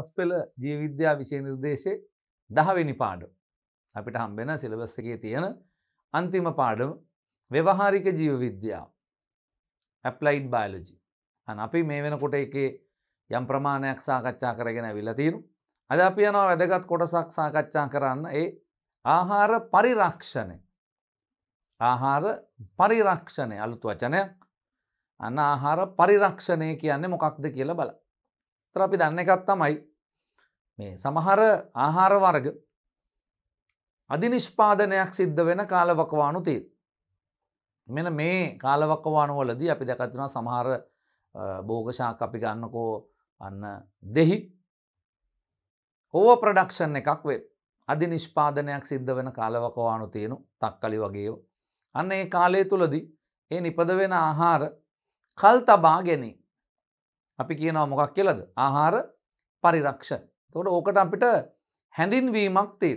උසස් පෙළ ජීවිද්‍යා විෂය නිර්දේශය දහවෙනි පාඩ. අපිට හම්බෙන සිලබස් එකේ තියෙන අන්තිම පාඩම ව්‍යවහාරික ජීවවිද්‍යාව. ඇප්ලයිඩ් බයලජි. අන අපි මේ වෙනකොට එකේ යම් ප්‍රමාණයක් සාකච්ඡා කරගෙන විලතිරු. අද අපි යනවා වැදගත් කොටසක් සාකච්ඡා කරන්න ඒ ආහාර පරිරක්ෂණය. ආහාර පරිරක්ෂණය අලුතු වචනයක් අන්න ආහාර පරිරක්ෂණය කියන්නේ මොකක්ද කියලා බල. තර අපි දන්න එකත් තමයි මේ සමහර ආහාර වර්ග අධිනිෂ්පාදනයක් සිද්ධ වෙන කාලවකවානු තිය. මෙන මේ කාලවකවානු වලදී අපි දැකතිවා සමහර බෝගශාක අපි ගන්නකෝ අන්න දෙහි ඕව ප්‍රඩක්ෂන් එකක් වේ අධි නිෂ්පාදනයක් සිද්ධ වෙන කාලවකවානු තියෙනු තක්කලි වගේෝ. අන්න ඒ කාලය තුළදී ඒ නිපද වෙන ආහාර කල් තබා ගැනී අපි කියනවා මොකක් කියලද ආහාර පරිරක්ෂ. තොට ඕකට අපිට හැඳින්වීමක් තේ.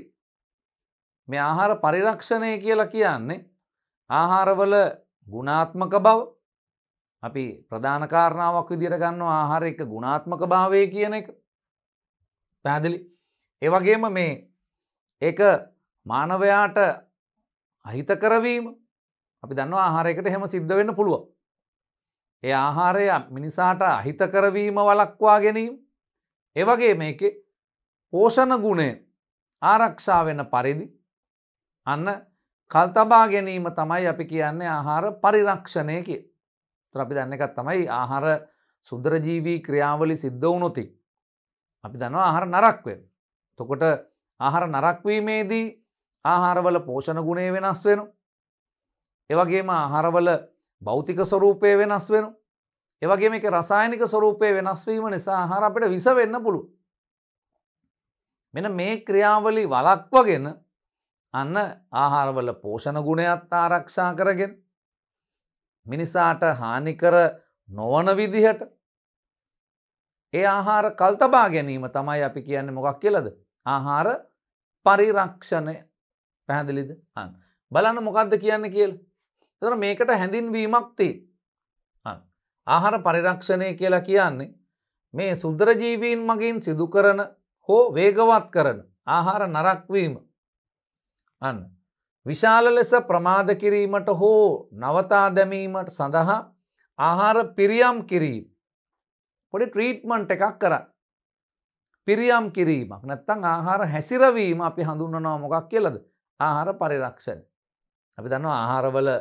මේ ආහාර පරිරක්ෂණය කියලා කියන්නේ ආහාරවල ගුණාත්මක බව අපි ප්‍රධානකාරණාවක් විදිරගන්න ආහාර එක ගුණාත්මක භාවය කියන එක පැදිලි ඒවගේම මේ ඒ මානවයාට අහිත කරවීම අපි දන්න ආහාරයකට හෙම සිද්ධ වෙන්න පුළුවන් ඒ ආහාරය මිනිසාට අහිතකරවීම වලක්වා ගැනීම් එවගේ මේක පෝෂණ ගුණය ආරක්ෂා වෙන පරිදි අන්න කල්තබා ගැනීම තමයි අපි කියන්නේ ආහාර පරිරක්ෂණය කිය ත්‍රපි දන්න එකත් තමයි ආහාර සුද්‍රජීවී ක්‍රියාවලි සිද්ධ වුණොති අපි දන්න ආහාර නරක්වෙන් තොකොට ආහාර නරක්වීමේදී ආහාරවල පෝෂණ ගුණේ වෙනස් වෙන. එවගේම ආහාරවල භෞතික ස්වරූපය වෙනස් වෙන. ඒවගේ මේ රසායනික ස්වරූපය වෙනස්වීම නිසා හාර අපට විස වෙන්න පුළු. මෙන මේ ක්‍රියාවලි වලක්වගෙන අන්න ආහාරවල පෝෂණ ගුණයත් ආරක්ෂා කරගෙන. මිනිසාට හානිකර නොවන විදිහට ඒ ආහාර කල්තබා ගැනීම තමයි අපි කියන්න මොකක් කියලද. ආහාර පරිරක්ෂණය පැහැදිලිද හන්. බලන්න මොකක්ද කියන්න කියලා. තර මේකට හැඳින්වීමක් තිය ආහාර පරිරක්ෂණය කියලා කියන්නේ මේ සුද්දරජීවීන් මගින් සිදුකරන හෝ වේගවත් කරන ආහාර නරක්වීම අන්න විශාල ලෙස ප්‍රමාද කිරීමට හෝ නවතා දැමීමට සඳහා ආහාර පිරියම් කිරීම පොඩි ට්‍රීට්මන්ට් එකක් කරන්න පිරියම් කිරීමක් නැත්තං ආහාර හැසිරවීම අපි හඳුන්නනවා මොකක් කියලද ආහාර පරිරක්ෂණ අපි දන්නවා ආහාරවල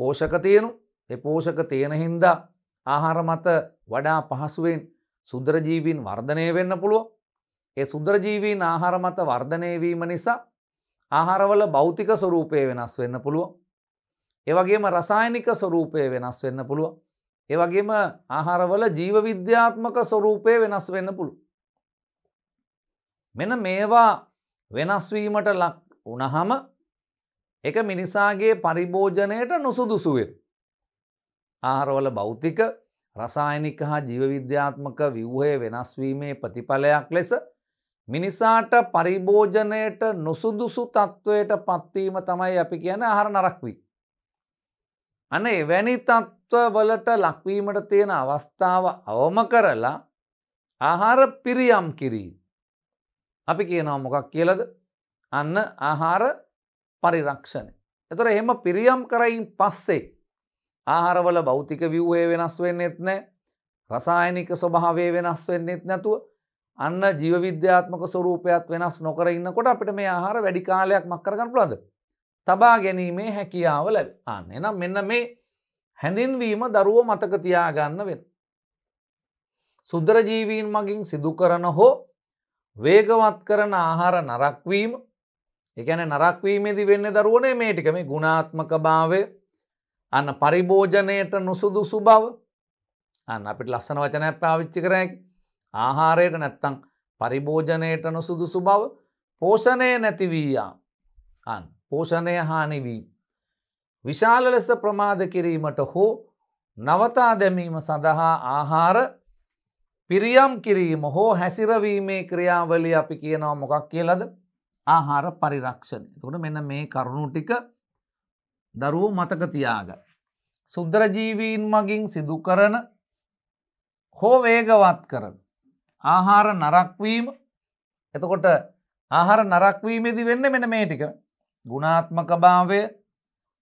පෝෂක තියනු එ පෝෂක තියෙන හින්දා ආහාරමත වඩා පහසුවෙන් සුද්‍රජීවීන් වර්ධනය වෙන්න පුළුව. ඒ සුද්‍රජීවීන් ආහාරමත වර්ධනයවීම නිසා ආහාරවල භෞතික ස්වරූපය වෙනස් වෙන්න පුළුව. ඒවගේම රසායනික ස්වරූපය වෙනස් වෙන්න පුළුව. ඒවගේම ආහාරවල ජීවවිද්‍යාත්මක ස්වරූපය වෙනස් වෙන්න පුළු. මෙන මේවා වෙනස්වීමට ලක් උනහම එක මිනිසාගේ පරිභෝජනයට නුසුදුසුවෙන්. ආහාරවල භෞතික රසායනික හා ජීවවිද්‍යාත්මක විව්හය වෙනස්වීමේ ප්‍රතිඵලයක් ලෙස මිනිසාට පරිභෝජනයට නොසුදුසු තත්ත්වයට පත්වීම තමයි අපි කියන අහර නරක්වී. අන එවැනි තත්ත්වවලට ලක්වීමට තියෙන අවස්ථාව අවම කරලා ආහාර පිරියම් කිරී. අපි කියනවා මොකක් කියලද? අන්න ආහාර පරිරක්ෂණය. එතොර එහෙම පිරියම් කරයින් පස්සේ. ආහාරවල භෞතික විව්හය වෙනස් වෙන්නෙත් නෑ රසායනික ස්වභාවේ වෙනස් වෙන්නෙත් නැතුව අන්න ජීවවිද්‍යාත්මක ස්වරූපයක් වෙනස් නොකර ඉන්නකොට අපිට මේ ආහාර වැඩි කාලයක් මක් කරගන්න පුළද. තබා ගැනීමේ හැකියාව ලැබ අන්න එනම් මෙන්න මේ හැඳින්වීම දරුව මතක තියාගන්න වෙන. සුද්දරජීවීන් මගින් සිදුකරන හෝ වේගවත් කරන ආහාර නරක්වීම එකන නරක්වීමේදි වෙන්න දරුවනේ මේ ටික මේ ගුණාත්මක භාවය අන්න පරිභෝජනයට නුසුදු සුබව අන්න අපිට ලස්සන වචනයක් පාවිච්චි කරයකි ආහාරයට නැත්තං පරිභෝජනයට නුසුදු සුබව පෝෂණය නැතිවීයා අන් පෝෂණය හානිවී. විශාල ලෙස ප්‍රමාද කිරීමට හෝ නවතා දැමීම සඳහා ආහාර පිරියම් කිරීම හෝ හැසිරවීමේ ක්‍රියාවලි අපි කියනවා මොකක් කියලද ආහාර පරිරක්ෂණ. එතකොට මෙන්න මේ කරුණු ටික දරුවෝ මතක තියාගන්න. සුද්‍රජීවීන් මගින් සිදු කරන හෝ වේගවත් කරන. ආහාර නරක්වීම එතකොට ආහාර නරක්වීමේදි වෙන්න මෙන මේ ටික ගුණාත්මක භාවය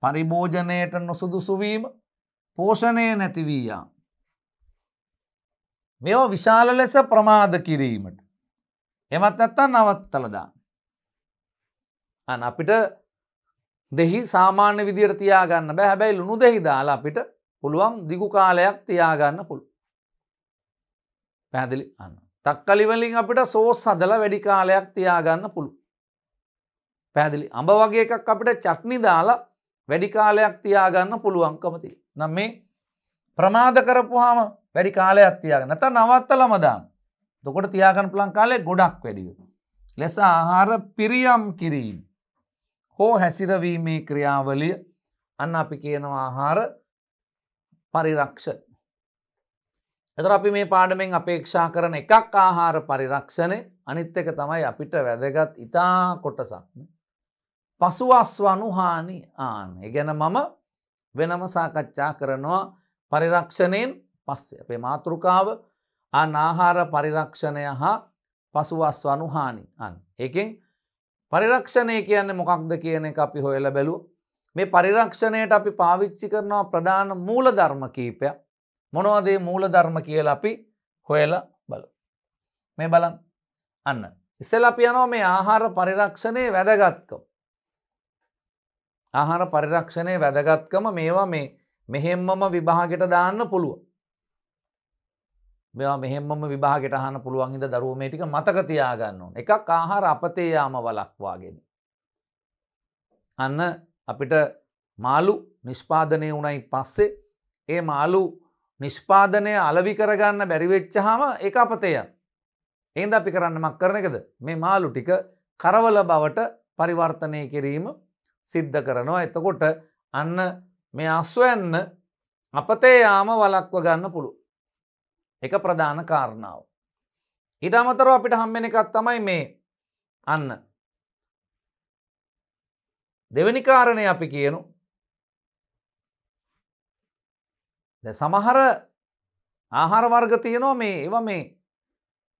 පරිභෝජනයට නොසුදුසුවීම පෝෂණය නැතිවීයා. මෙෝ විශාල ලෙස ප්‍රමාද කිරීමට. එමත් ඇත්තා නවත්තලදා. අන් අපිට දෙහි සාමාන්‍ය විදිර තියාගන්න බැ හැබැයි ලුණු දෙහි දාලා අපිට පුළුවන් දිගු කාලයක් තියාගන්න පුළු. පැදිලි අන්න. තක්කලිවලින් අපිට සෝස් සදල වැඩි කාලයක් තියාගන්න පුළු. පැදිලි අඹ වගේ එකක් අපිට චට්නි දාලා වැඩි කාලයක් තියාගන්න පුළුවන්කමති. නම් මේ ප්‍රමාද කරපුහාම වැඩි කාලයක් තියාගන්න නැත නවත්තලම දාම්. තොකොට තියාගන්න පුළන් කාලේ ගොඩක් වැඩිය. ලෙස ආහාර පිරියම් කිරීම. හෝ හැසිරවීමේ ක්‍රියාවලිය අන්න අපි කියනවා ආහාර පරිරක්ෂ. එතර අපි මේ පාඩමෙන් අපේක්ෂා කරන එකක් ආහාර පරිරක්ෂණය අනිත් එක තමයි අපිට වැදගත් ඉතා කොටසක්න. පසුවස් වනුහානි ආන ගැන මම වෙනම සාකච්ඡා කරනවා පරිරක්ෂණයෙන් පස්සේ අපේ මාතෘකාව අනාහාර පරිරක්ෂණය හා පසුවස් වනුහානි අන්. එකෙන් පරිරක්ෂණය කියන්න මොකක්ද කියන එක අපි හොයල බැලු මේ පරිරක්ෂණයට අපි පාවිච්චි කරනවා ප්‍රධාන මූල ධර්ම කීපයක් මොනවදේ මූල ධර්ම කියලා අපි හොයල බලු. මේ බලන් අන්න. ඉස්සෙල් අපි යනෝ මේ ආහාර පරිරක්ෂණය වැදගත්කම. ආහාර පරිරක්ෂණය වැදගත්කම මේවා මේ මෙහෙම්මම විභාගෙට දාන්න පුළුව. මෙවා මෙහෙමම විභාගෙට අහන්න පුළුවන් හිද දරුව මේ ටික මතක තියාගන්න ඕන. එකක් ආහාර අපතේ යාම වලක්වාගෙන. අන්න අපිට මාළු නිෂ්පාදනය වුණයි පස්සේ ඒ මාළු නිෂ්පාදනය අලවි කරගන්න බැරිවෙච්චහම ඒ අපතයන්. එන්ද අපි කරන්න මක් කරන එකද මේ මාළු ටික කරවල බවට පරිවර්තනය කිරීම සිද්ධ කරනවා එතකොට අන්න මේ අස්වන්න අපතේ යාම වලක්ව ගන්න පුළුව. එක ප්‍රධාන කාරණාව. හිට අමතරව අපිට හම්බෙන එකත් තමයි මේ අන්න. දෙවැනි කාරණය අපි කියනු සමහර ආහාර වර්ග තියනෝ මේ ඒව මේ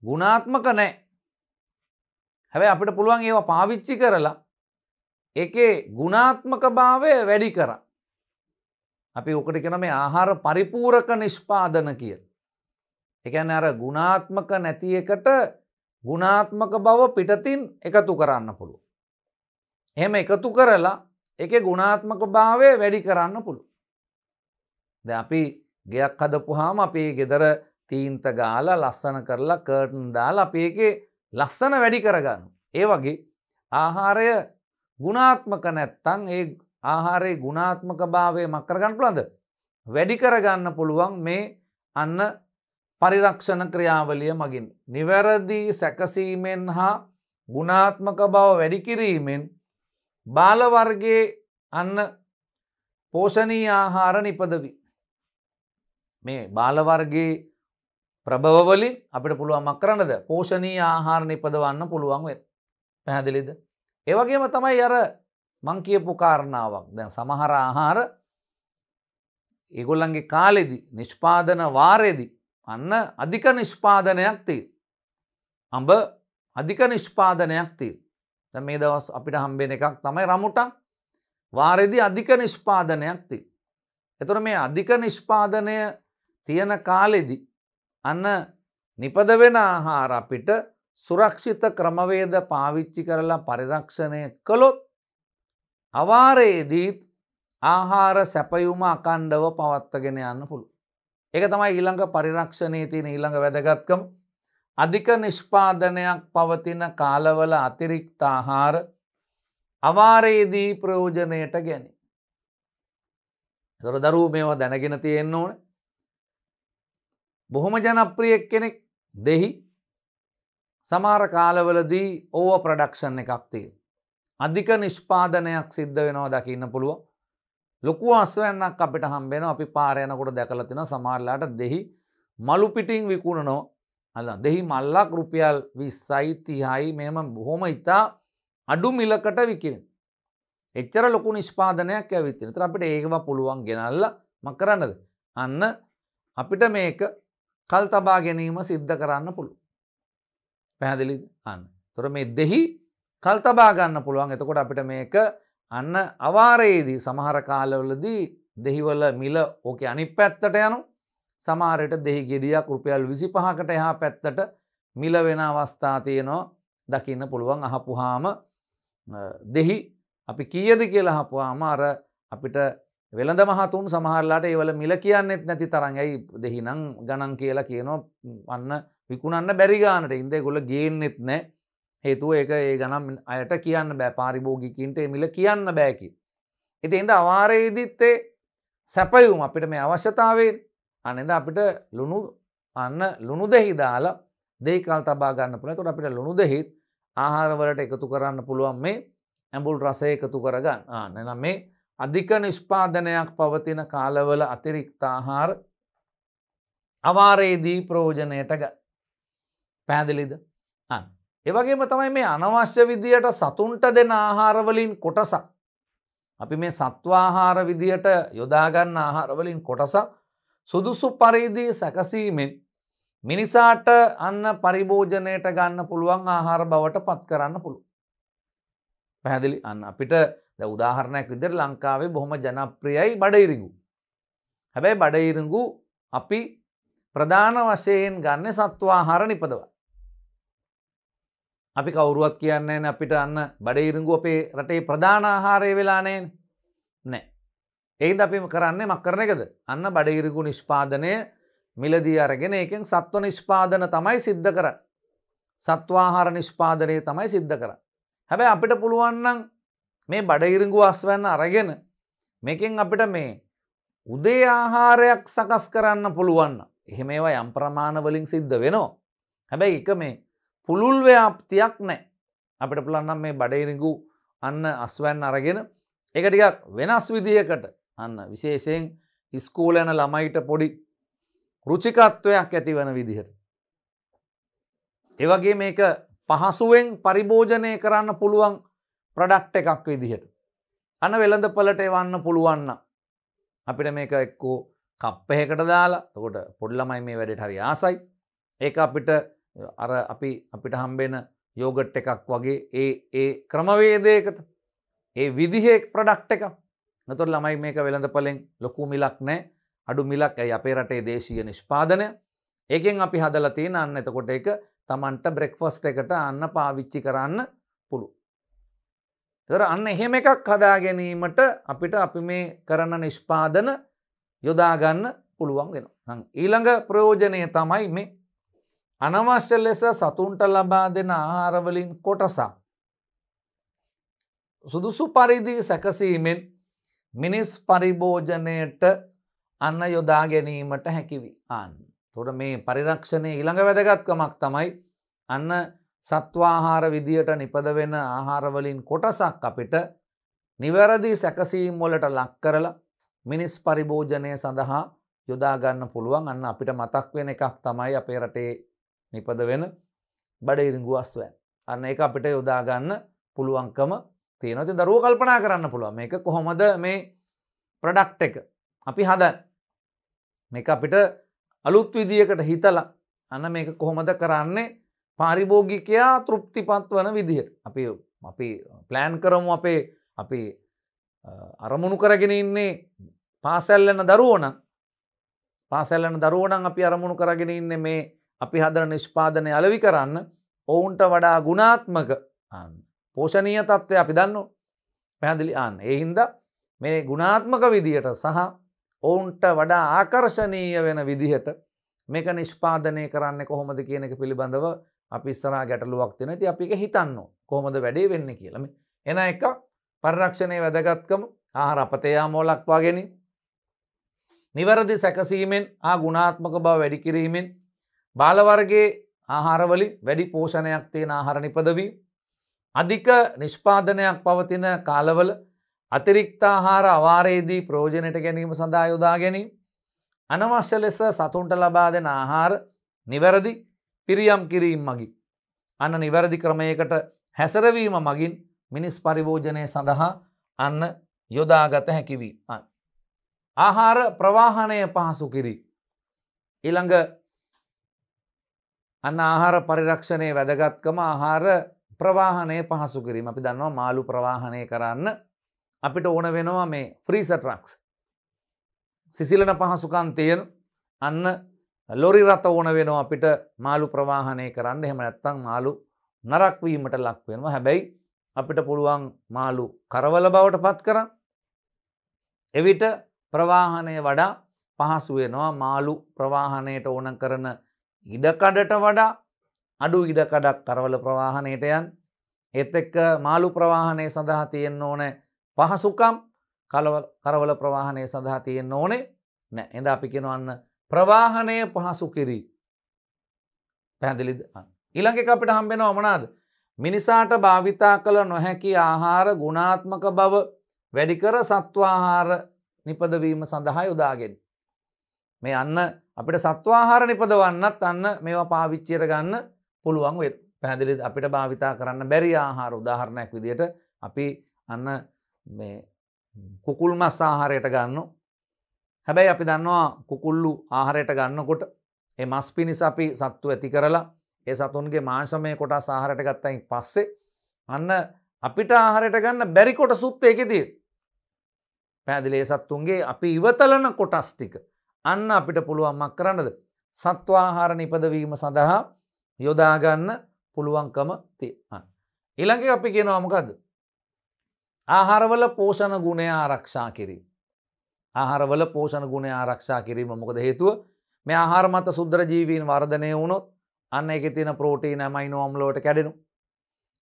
ගුණාත්මක නෑ හැබැ අපිට පුළුවන් ඒවා පාවිච්චි කරලා එකේ ගුණාත්මක භාවය වැඩි කර අපි ඕකට කෙන මේ ආහාර පරිපූරක නිෂ්පාදන කියලා එකැන අර ගුණාත්මක නැති එකට ගුණාත්මක බව පිටතින් එකතු කරන්න පුළුව. එහෙම එකතු කරලා එක ගුණාත්මක භාවය වැඩි කරන්න පුළු. ද අපි ගෙයක් හදපුහාම අපේ ගෙදර තීන්ත ගාල ලස්සන කරලා කර්ටන් දාල අපේගේ ලස්සන වැඩි කරගන්න. ඒ වගේ ආහාරය ගුණාත්මක නැත්තං ඒ ආහාරයේ ගුණාත්මක භාවය මක්කරගන්න පුළඳ. වැඩි කරගන්න පුළුවන් මේ අන්න පරිරක්ෂණ ක්‍රියාවලිය මගින්. නිවැරදී සැකසීමෙන් හා ගුණාත්මක බව වැඩිකිරීමෙන් බාලවර්ගේ අන්න පෝෂණී ආහාර නිපදවී. මේ බාලවර්ගේ ප්‍රභවලින් අපට පුළුවන් මක්කරණද පෝෂණී ආහාර නිපදවන්න පුළුවන් වෙත් පැහැදිලිද. ඒවගේම තමයි අර මංකියපු කාරණාවක් දැන් සමහර ආහාර ඒගොල්ලන්ගේ කාලෙදි නිෂ්පාදන වාරයේදී අන්න අධික නිෂ්පාදනයක් තිය. අඹ අධික නිෂ්පාදනයක් තිය. මේ දවස් අපිට හම්බෙන එකක් තමයි රමුටක් වාරෙදි අධික නිෂ්පාදනයක් තිය. එතුොට මේ අධික නිෂ්පාදනය තියෙන කාලෙදි අන්න නිපද වෙන ආහාර අපිට සුරක්ෂිත ක්‍රමවේද පාවිච්චි කරලා පරිරක්ෂණය කළොත් අවාරයේදීත් ආහාර සැපයුම අකණ්ඩව පවත්වගෙන යන්න පුළුව. එක තමයි ඊළඟ පරිරක්ෂණය තියෙන ඊළඟ වැදගත්කම් අධික නිෂ්පාදනයක් පවතින කාලවල අතිරික්ත ආහාර අවාරයේදී ප්‍රයෝජනයට ගැනි. තොර දරූ මේවා දැනගෙන තියෙන්න ඕන බොහොම ජනප්‍රියක් කෙනෙක් දෙහි සමාර කාලවලදී ඕව ප්‍රඩක්ෂන් එකක් තිය. අධික නිෂ්පාදනයක් සිද්ධ වෙනවා දකින්න පුළුවන් ලොකු අස්වැන්නක් අපිට හම්බෙන අපි පාරයනකොට දැකලතින සමාරලාට දෙහි මලු පිටිං විකුණනෝ අල දෙහි මල්ලක් රුපියල් විස්සයිතිහායි මෙම බොහොම ඉතා අඩු මිලකට විකිරෙන. එච්චර ලොකු නිෂ්පාදනයක් ඇවිත්තින තර අපිට ඒකව පුළුවන් ගෙනල්ල මකරන්නද. අන්න අපිට මේක කල් තබා ගැනීම සිද්ධ කරන්න පුළු. පැහැදිලි අන්න. තොර මේ දෙහි කල් තබාගන්න පුළුවන් එතකොට අපිට මේක අන්න අවාරයේදී සමහර කාලවලදී දෙහිවල මිල ඕක අනි පැත්තට යනු සමාරයට දෙහි ගෙඩියක් රුපියල් විසි පහකට එහා පැත්තට මිල වෙන අවස්ථා තියනෝ දකින්න පුළුවන් අහපුහාම දෙහි අපි කියද කියලා හපුවාම අර අපිට වෙළඳ මහතුන් සමහරලාට ඒවල මිල කියන්නෙත් නැති තරඟයි දෙහිනම් ගණන් කියලා කියනෝ අන්න විකුණන්න බැරිගානට ඉන්දේ ගොල ගේන්නෙත් නෑ හේතුව එක ඒ ගනම් අයට කියන්න බෑ පාරිභෝගිකින්ට මිල කියන්න බෑකි. ඉති එඳ අවාරයේදිත්තේ සැපයුම් අපිට මේ අවශ්‍යතාවෙන් අනෙද අපිට ලුණු අන්න ලුණු දෙහි දාලා දෙකල් තබා ගන්න පුළ තුොට අපිට ලුණු දෙහිත් ආහාරවලට එකතු කරන්න පුළුවන් මේ ඇඹුල් රසය එකතු කරගන්න ආනන මේ අධික නිෂ්පාදනයක් පවතින කාලවල අතිරික්තාහාර අවාරයේදී ප්‍රෝජනයට පැදිලිද අන්න එවගේම තමයි මේ අනවශ්‍ය විදියට සතුන්ට දෙන ආහාරවලින් කොටසක්. අපි මේ සත්වාහාර විදියට යොදාගන්න ආහාරවලින් කොටසක් සුදුසු පරිදි සැකසීමෙන් මිනිසාට අන්න පරිභෝජනයට ගන්න පුළුවන් ආහාර බවට පත් කරන්න පුළුව. පැහැදිලි අන්න අපිට ද උදාහරණයක් විදිර ලංකාවේ බොහොම ජනප්‍රියයි බඩයිරිඟු. හැබැයි බඩයිරිඟු අපි ප්‍රධාන වශයෙන් ගන්න සත්වාහාර නිපදව. අපි කවුරුවත් කියන්න න අපිට අන්න බඩේරුඟු අපේ රටේ ප්‍රධානහාරය වෙලානයෙන් නෑ. ඒද අපිම කරන්නේ මක් කරන එකද අන්න බඩේරුගු නිෂ්පාදනය මිලදී අරගෙන එකෙන් සත්ව නිෂ්පාදන තමයි සිද්ධ කර. සත්වාහාර නිෂ්පාදනය තමයි සිද්ධ කර. හැබැ අපිට පුළුවන්නම් මේ බඩහිරුඟු අස්වන්න අරගෙන මේකෙන් අපිට මේ උදේ ආහාරයක් සකස් කරන්න පුළුවන්න. එහෙම ඒවා යම්ප්‍රමාණවලින් සිද්ධ වෙනවා. හැබැයි එක මේ පුළුල් ව්‍යාප්තියක් නෑ. අපිට පුළන්නම් මේ බඩයිරිඟු අන්න අස්වැන් අරගෙන එක ටිකක් වෙනස් විදිහකට අන්න විශේෂයෙන් ඉස්කූල යන ළමයිට පොඩි රුචිකත්වයක් ඇති වන විදිහට. ඒවගේ මේක පහසුවෙන් පරිභෝජනය කරන්න පුළුවන් ප්‍රඩක්් එකක් විදිහට. අන වෙළඳ පලට එවන්න පුළුවන්න. අපිට මේක එක්කෝ කප්පහකට දාලා තකොට පොඩ්ලමයි මේ වැඩට හරි ආසයි. ඒ අපිට අර අපි අපිට හම්බෙන යෝගට් එකක් වගේ ඒ ඒ ක්‍රමවේදයකට ඒ විදිහෙක් ප්‍රඩක්් එක නතුර ළමයි මේක වෙළඳ පලෙන් ලොකු මිලක් නෑ අඩු මිලක් ඇයි අපේ රටේ දේශීය නිෂ්පාදනය ඒකෙන් අපි හදල තියෙන අන්න එතකොට එක තමන්ට බ්‍රෙක්ෆස්ට එකට අන්න පාවිච්චි කරන්න පුළු. තර අන්න එහෙම එකක් හදා ගැනීමට අපිට අපි මේ කරන නිෂ්පාදන යොදාගන්න පුළුවන් වෙන. ඊළඟ ප්‍රයෝජනය තමයි මේ අනවශ්‍ය ලෙස සතුන්ට ලබා දෙන ආහාරවලින් කොටසා. සුදුසු පරිදි සැකසීමෙන් මිනිස් පරිභෝජනයට අන්න යොදා ගැනීමට හැකිවි ආන්න. තොට මේ පරිරක්ෂණය ඉළඟ වැදගත්කමක් තමයි අන්න සත්වාහාර විදියට නිපද වෙන ආහාරවලින් කොටසක් අපිට නිවැරදි සැකසීම් වලට ලක් කරලා මිනිස් පරිභෝජනය සඳහා යොදාගන්න පුළුවන් අන්න අපිට මතක් වෙන එකක් තමයි අපේ රටේ නිපද වෙන බඩඉරිංගු අස්වැන් අන්න එක අපිට යොදාගන්න පුළුවන්කම තියෙනති දරුව කල්පනා කරන්න පුළුව මේක කොහොමද මේ ප්‍රඩක්් එක අපි හදන් මේ අපිට අලුත් විදිියකට හිතලා අන්න මේක කොහොමද කරන්නේ පාරිභෝගිකයා තෘප්තිපත් වන විදිහයට අපි අපි ප්ලෑන් කරමු අපේ අපි අරමුණු කරගෙන ඉන්නේ පාසැල්ලන දරුවන පාසැල්ලන දරුවනන් අපි අරමුණු කරගෙන ඉන්නේ මේ අපි හදර නිෂ්පාදනය අලවි කරන්න ඔවුන්ට වඩා ගුණාත්මක පෝෂණීය තත්ත්වය අපි දන්න පැදිලි අන්න එහින්ද මේ ගුණාත්මක විදිහට සහ ඔවුන්ට වඩා ආකර්ශනීය වෙන විදිහට මේක නිෂ්පාදනය කරන්න කොහොමද කියන එක පිළිබඳව අපි ස්සරා ගැටලුවක් තින ති අපික හිතන්න කොහොමද වැඩේ වෙන්න කියලම එන එක පරරක්ෂණය වැදගත්කම ආහාර අපතයා මෝලක්වාගෙන නිවැරදි සැකසීමෙන් ආ ගුණාත්මක බව වැඩිකිරීමෙන් බාලවර්ගේ ආහාරවලින් වැඩි පෝෂණයක් තියෙන ආහාර නිපදවීම. අධික නිෂ්පාදනයක් පවතින කාලවල අතිරික්ත ආහාර අවාරයේදී ප්‍රෝජනයට ගැනීම සඳහා යොදා ගැනීම. අනවශ්‍ය ලෙස සතුන්ට ලබා දෙන ආහාර නිවැරදි පිරියම් කිරීම මගින්. අන්න නිවැරදි ක්‍රමයකට හැසරවීම මගින් මිනිස් පරිභෝජනය සඳහා අන්න යොදාගත හැකිවී. ආහාර ප්‍රවාහනය පහසු කිරී. ඉළඟ අන්න ආහාර පරිරක්ෂණය වැදගත්කම ආහාර ප්‍රවාහනය පහසු කිරීම අපි දන්නවා මාළු ප්‍රවාහනය කරන්න අපිට ඕන වෙනවා මේ ෆ්‍රීස ට්‍රක්ස් සිසිලන පහසුකන් තියෙන අන්න ලොරි රත ඕන වෙනවා අපිට මාළු ප්‍රවාහනය කරන්න එහෙම නැත්තං මාළු නරක්වීමට ලක්වෙනවා හැබැයි අපිට පුළුවන් මාළු කරවල බවට පත් කරන්න එවිට ප්‍රවාහනය වඩා පහසුවෙනවා මාළු ප්‍රවාහනයට ඕන කරන ඉඩකඩට වඩා අඩු ඉඩකඩක් කරවල ප්‍රවාහනයට යන් එත් එක්ක මාළු ප්‍රවාහනය සඳහා තියෙන්න්න ඕනෑ පහසුකම් කරවල ප්‍රවාහනය සඳහා තියෙන්න්න ඕනේ නෑ එඳ අපි කෙනවන්න ප්‍රවාහනය පහසු කිරී පැදිලිද ඉළඟ අපිට හම්බෙන අමනාද මිනිසාට භාවිතා කළ නොහැකි ආහාර ගුණාත්මක බව වැඩිකර සත්වාහාර නිපදවීම සඳහා යොදාගෙන් මේ අන්න අපිට සත්වාහාර නිපදවන්නත් අන්න මේවා පාවිච්චියට ගන්න පුළුවන් වෙත් පැදිලි අපිට භාවිතා කරන්න බැරි ආහාර උදාහරණයක් විදියට අපි අන්න කුකුල් මස් ආහාරයට ගන්න හැබැයි අපි දන්නවා කුකුල්ලු ආහාරයට ගන්නකොට ඒ මස් පිණිස අපි සත්තු ඇති කරලා ඒ සතුන්ගේ මාංශමය කොට සාහරයට ගත්තයි පස්සේ අන්න අපිට ආහාරයට ගන්න බැරිකොට සුත් ඒකෙදී පැදිලේ සත්තුන්ගේ අපි ඉවතලන කොටස් ටික අන්න අපිට පුළුවන්මක් කරන්නද. සත්වාහාර නිපදවීම සඳහා යොදාගන්න පුළුවන්කම තිය. ඉළඟ අපි කියෙනවාමකද. ආහාරවල පෝෂණ ගුණය ආරක්ෂා කිරී. ආහාරවල පෝෂණ ගුණය ආරක්ෂා කිරීම මොකද හේතුව මේ ආහාර මත සුද්‍ර ජීවීන් වර්ධනය වුණොත් අන්න එක තින ප්‍රෝටීන මයිනෝම්ලෝට කැඩෙනු.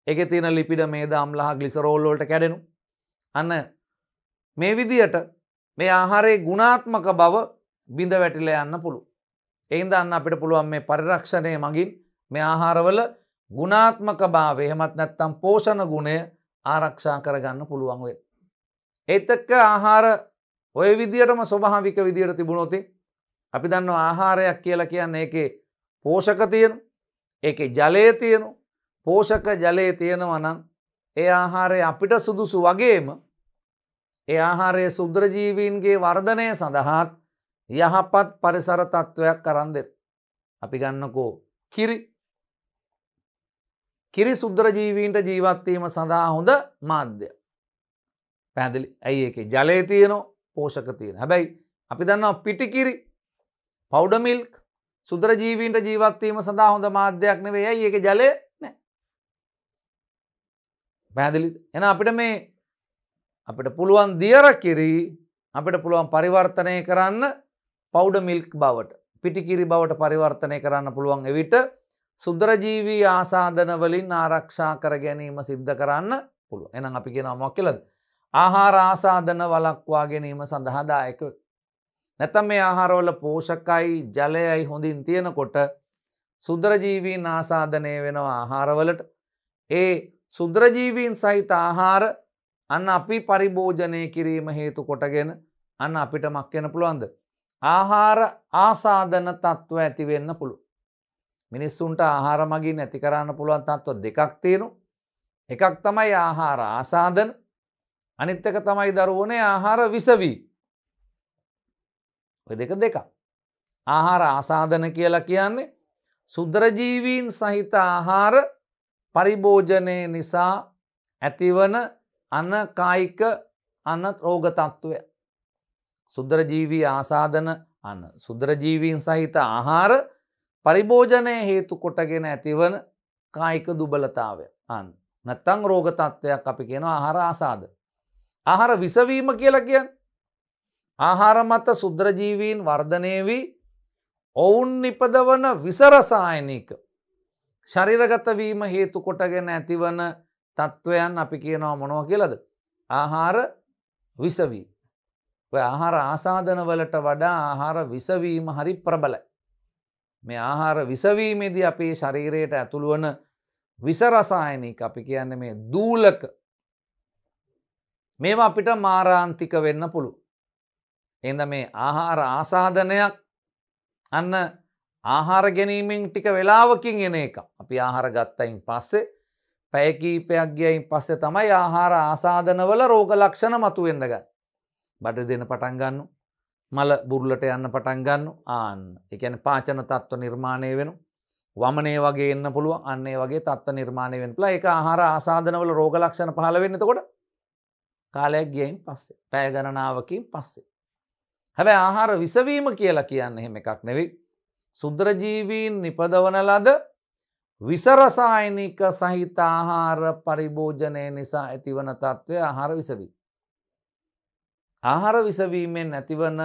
එක තින ලිපිඩ මේද අම්ලහ ගලිසරෝල්ලෝට කැඩෙනු. අන්න මේ විදියට මේ ආහාරයේ ගුණාත්මක බව බිඳ වැටිල යන්න පුළු. එයින් දන්න අපිට පුළුවන් මේ පරිරක්ෂණය මගින් මේ ආහාරවල ගුණාත්මක භාව එහෙමත් නැත්තම් පෝෂණ ගුණය ආරක්ෂා කරගන්න පුළුවන් වෙන්. එතක්ක ආහාර ඔය විදිහටම ස්වභාවික විදිහට තිබුණොති අපි දන්න ආහාරයක් කියලා කියන්න ඒකේ පෝෂක තියෙනු ඒක ජලය තියෙනු පෝෂක ජලය තියෙනවනම් ඒ ආහාරය අපිට සුදුසු වගේම ඒ ආහාරය සුද්‍රජීවීන්ගේ වර්ධනය සඳහාත් යහපත් පරිසර තත්ත්වයක් කරන්ද. අපි ගන්නකෝ කිරි කිරි සුද්‍රජීවීන්ට ජීවත්වීම සඳහා හොඳ මාධ්‍ය. පැදිලි ඇයි ඒක ජලය තියනෝ පෝෂක තියෙන හැබැයි අපි දන්නවා පිටිකිරි පෞඩමිල්ක් සුද්‍රජීවීන්ට ජීවත්වීම සඳහා හොඳ මාධ්‍යයක් නෙවේ ඇයි ඒක ජලය පැදිලි එන අපිට මේ අපිට පුළුවන් දියර කිරී අපිට පුළුවන් පරිවර්තනය කරන්න පෞඩ මිල්ක් බවට පිටිකිරි බවට පරිවර්තනය කරන්න පුළුවන් එවිට සුද්‍රජීවී ආසාධනවලින් ආරක්ෂා කර ගැනීම සිද්ධ කරන්න පුළුව එනම් අපි කියෙන මොක් කියලද. ආහාර ආසාධන වලක්වා ගැනීම සඳහාදායක. නැතම් මේ ආහාරවල පෝෂකයි ජලයයි හොඳින් තියෙනකොට සුද්‍රජීවීන් ආසාධනය වෙනවා ආහාරවලට ඒ සුද්‍රජීවීන් සහිත ආහාර අන්න අපි පරිභෝජනය කිරීම හේතු කොටගෙන අන්න අපිට මක් වෙන පුළුවන්ද. ආහාර ආසාධන තත්ත්ව ඇතිවෙන්න පුළු. මිනිස්සුන්ට ආහාර මගින් ඇති කරන්න පුළුවන් තත්ව දෙකක් තියෙනු. එකක් තමයි ආහාර ආසාධන අනිත්තක තමයි දරුවනේ ආහාර විසවී. ඔය දෙක දෙක. ආහාර ආසාධන කියලා කියන්නේ සුද්‍රජීවීන් සහිත ආහාර පරිභෝජනය නිසා ඇතිවන අනකායික අන රෝගතත්ත්වය සුද්‍රජීවී ආසාධන අන්න සුද්‍රජීවීන් සහිත ආහාර පරිභෝජනය හේතු කොටගෙන ඇතිවන කායික දුබලතාවය අන්න. නැත්තං රෝගතත්ත්වයක් අපි කියෙනවා ආහාර ආසාද. ආහාර විසවීම කියලා කියන්. ආහාර මත සුද්‍රජීවීන් වර්ධනය වී ඔවුන් නිපදවන විසරසායනික. ශරිරගතවීම හේතු කොටගෙන ඇතිවන තත්ත්වයන් අපි කියනවා මොනෝ කියලද. ආහාර විසවී. ඔය ආහාර ආසාධනවලට වඩා ආහාර විසවීම හරි ප්‍රබලයි. මේ ආහාර විසවීමේදී අපේ ශරීරයට ඇතුළුවන විසරසායනික අපි කියන්න මේ දූලක මේවා අපිට මාරාන්තික වෙන්න පුළු. එඳ මේ ආහාර ආසාධනයක් අන්න ආහාර ගැනීමෙන් ටික වෙලාවකින් එන එක අපි ආහාර ගත්තයින් පස්සේ පැයකීපයක් ගියයින් පස්සේ තමයි ආහාර ආසාධනවල රෝග ලක්ෂණ මතුවෙන්නගත්. බඩ දෙන පටන් ගන්න මල බුරුලට යන්න පටන් ගන්න ආන්න එකන පාචන තත්ත්ව නිර්මාණය වෙන වමනේ වගේ එන්න පුළුව අන්නේ වගේ තත්ව නිර්මාණය වෙන් ලා එක ආහාර ආසාධනවල රෝගලක්ෂණ පහල වෙන්නතකොට කාලයක් ගියයින් පස්සේ පැය ගණනාවකින් පස්සේ. හැබැ ආහාර විසවීම කියලා කියන්න එහෙම එකක් නෙවෙයි සුද්‍රජීවීන් නිපදවන ලද විසරසායනික සහිත ආහාර පරිභෝජනය නිසා ඇතිවන තත්ත්වය ආහාර විසවී. ආහාර විසවීමෙන් ඇතිවන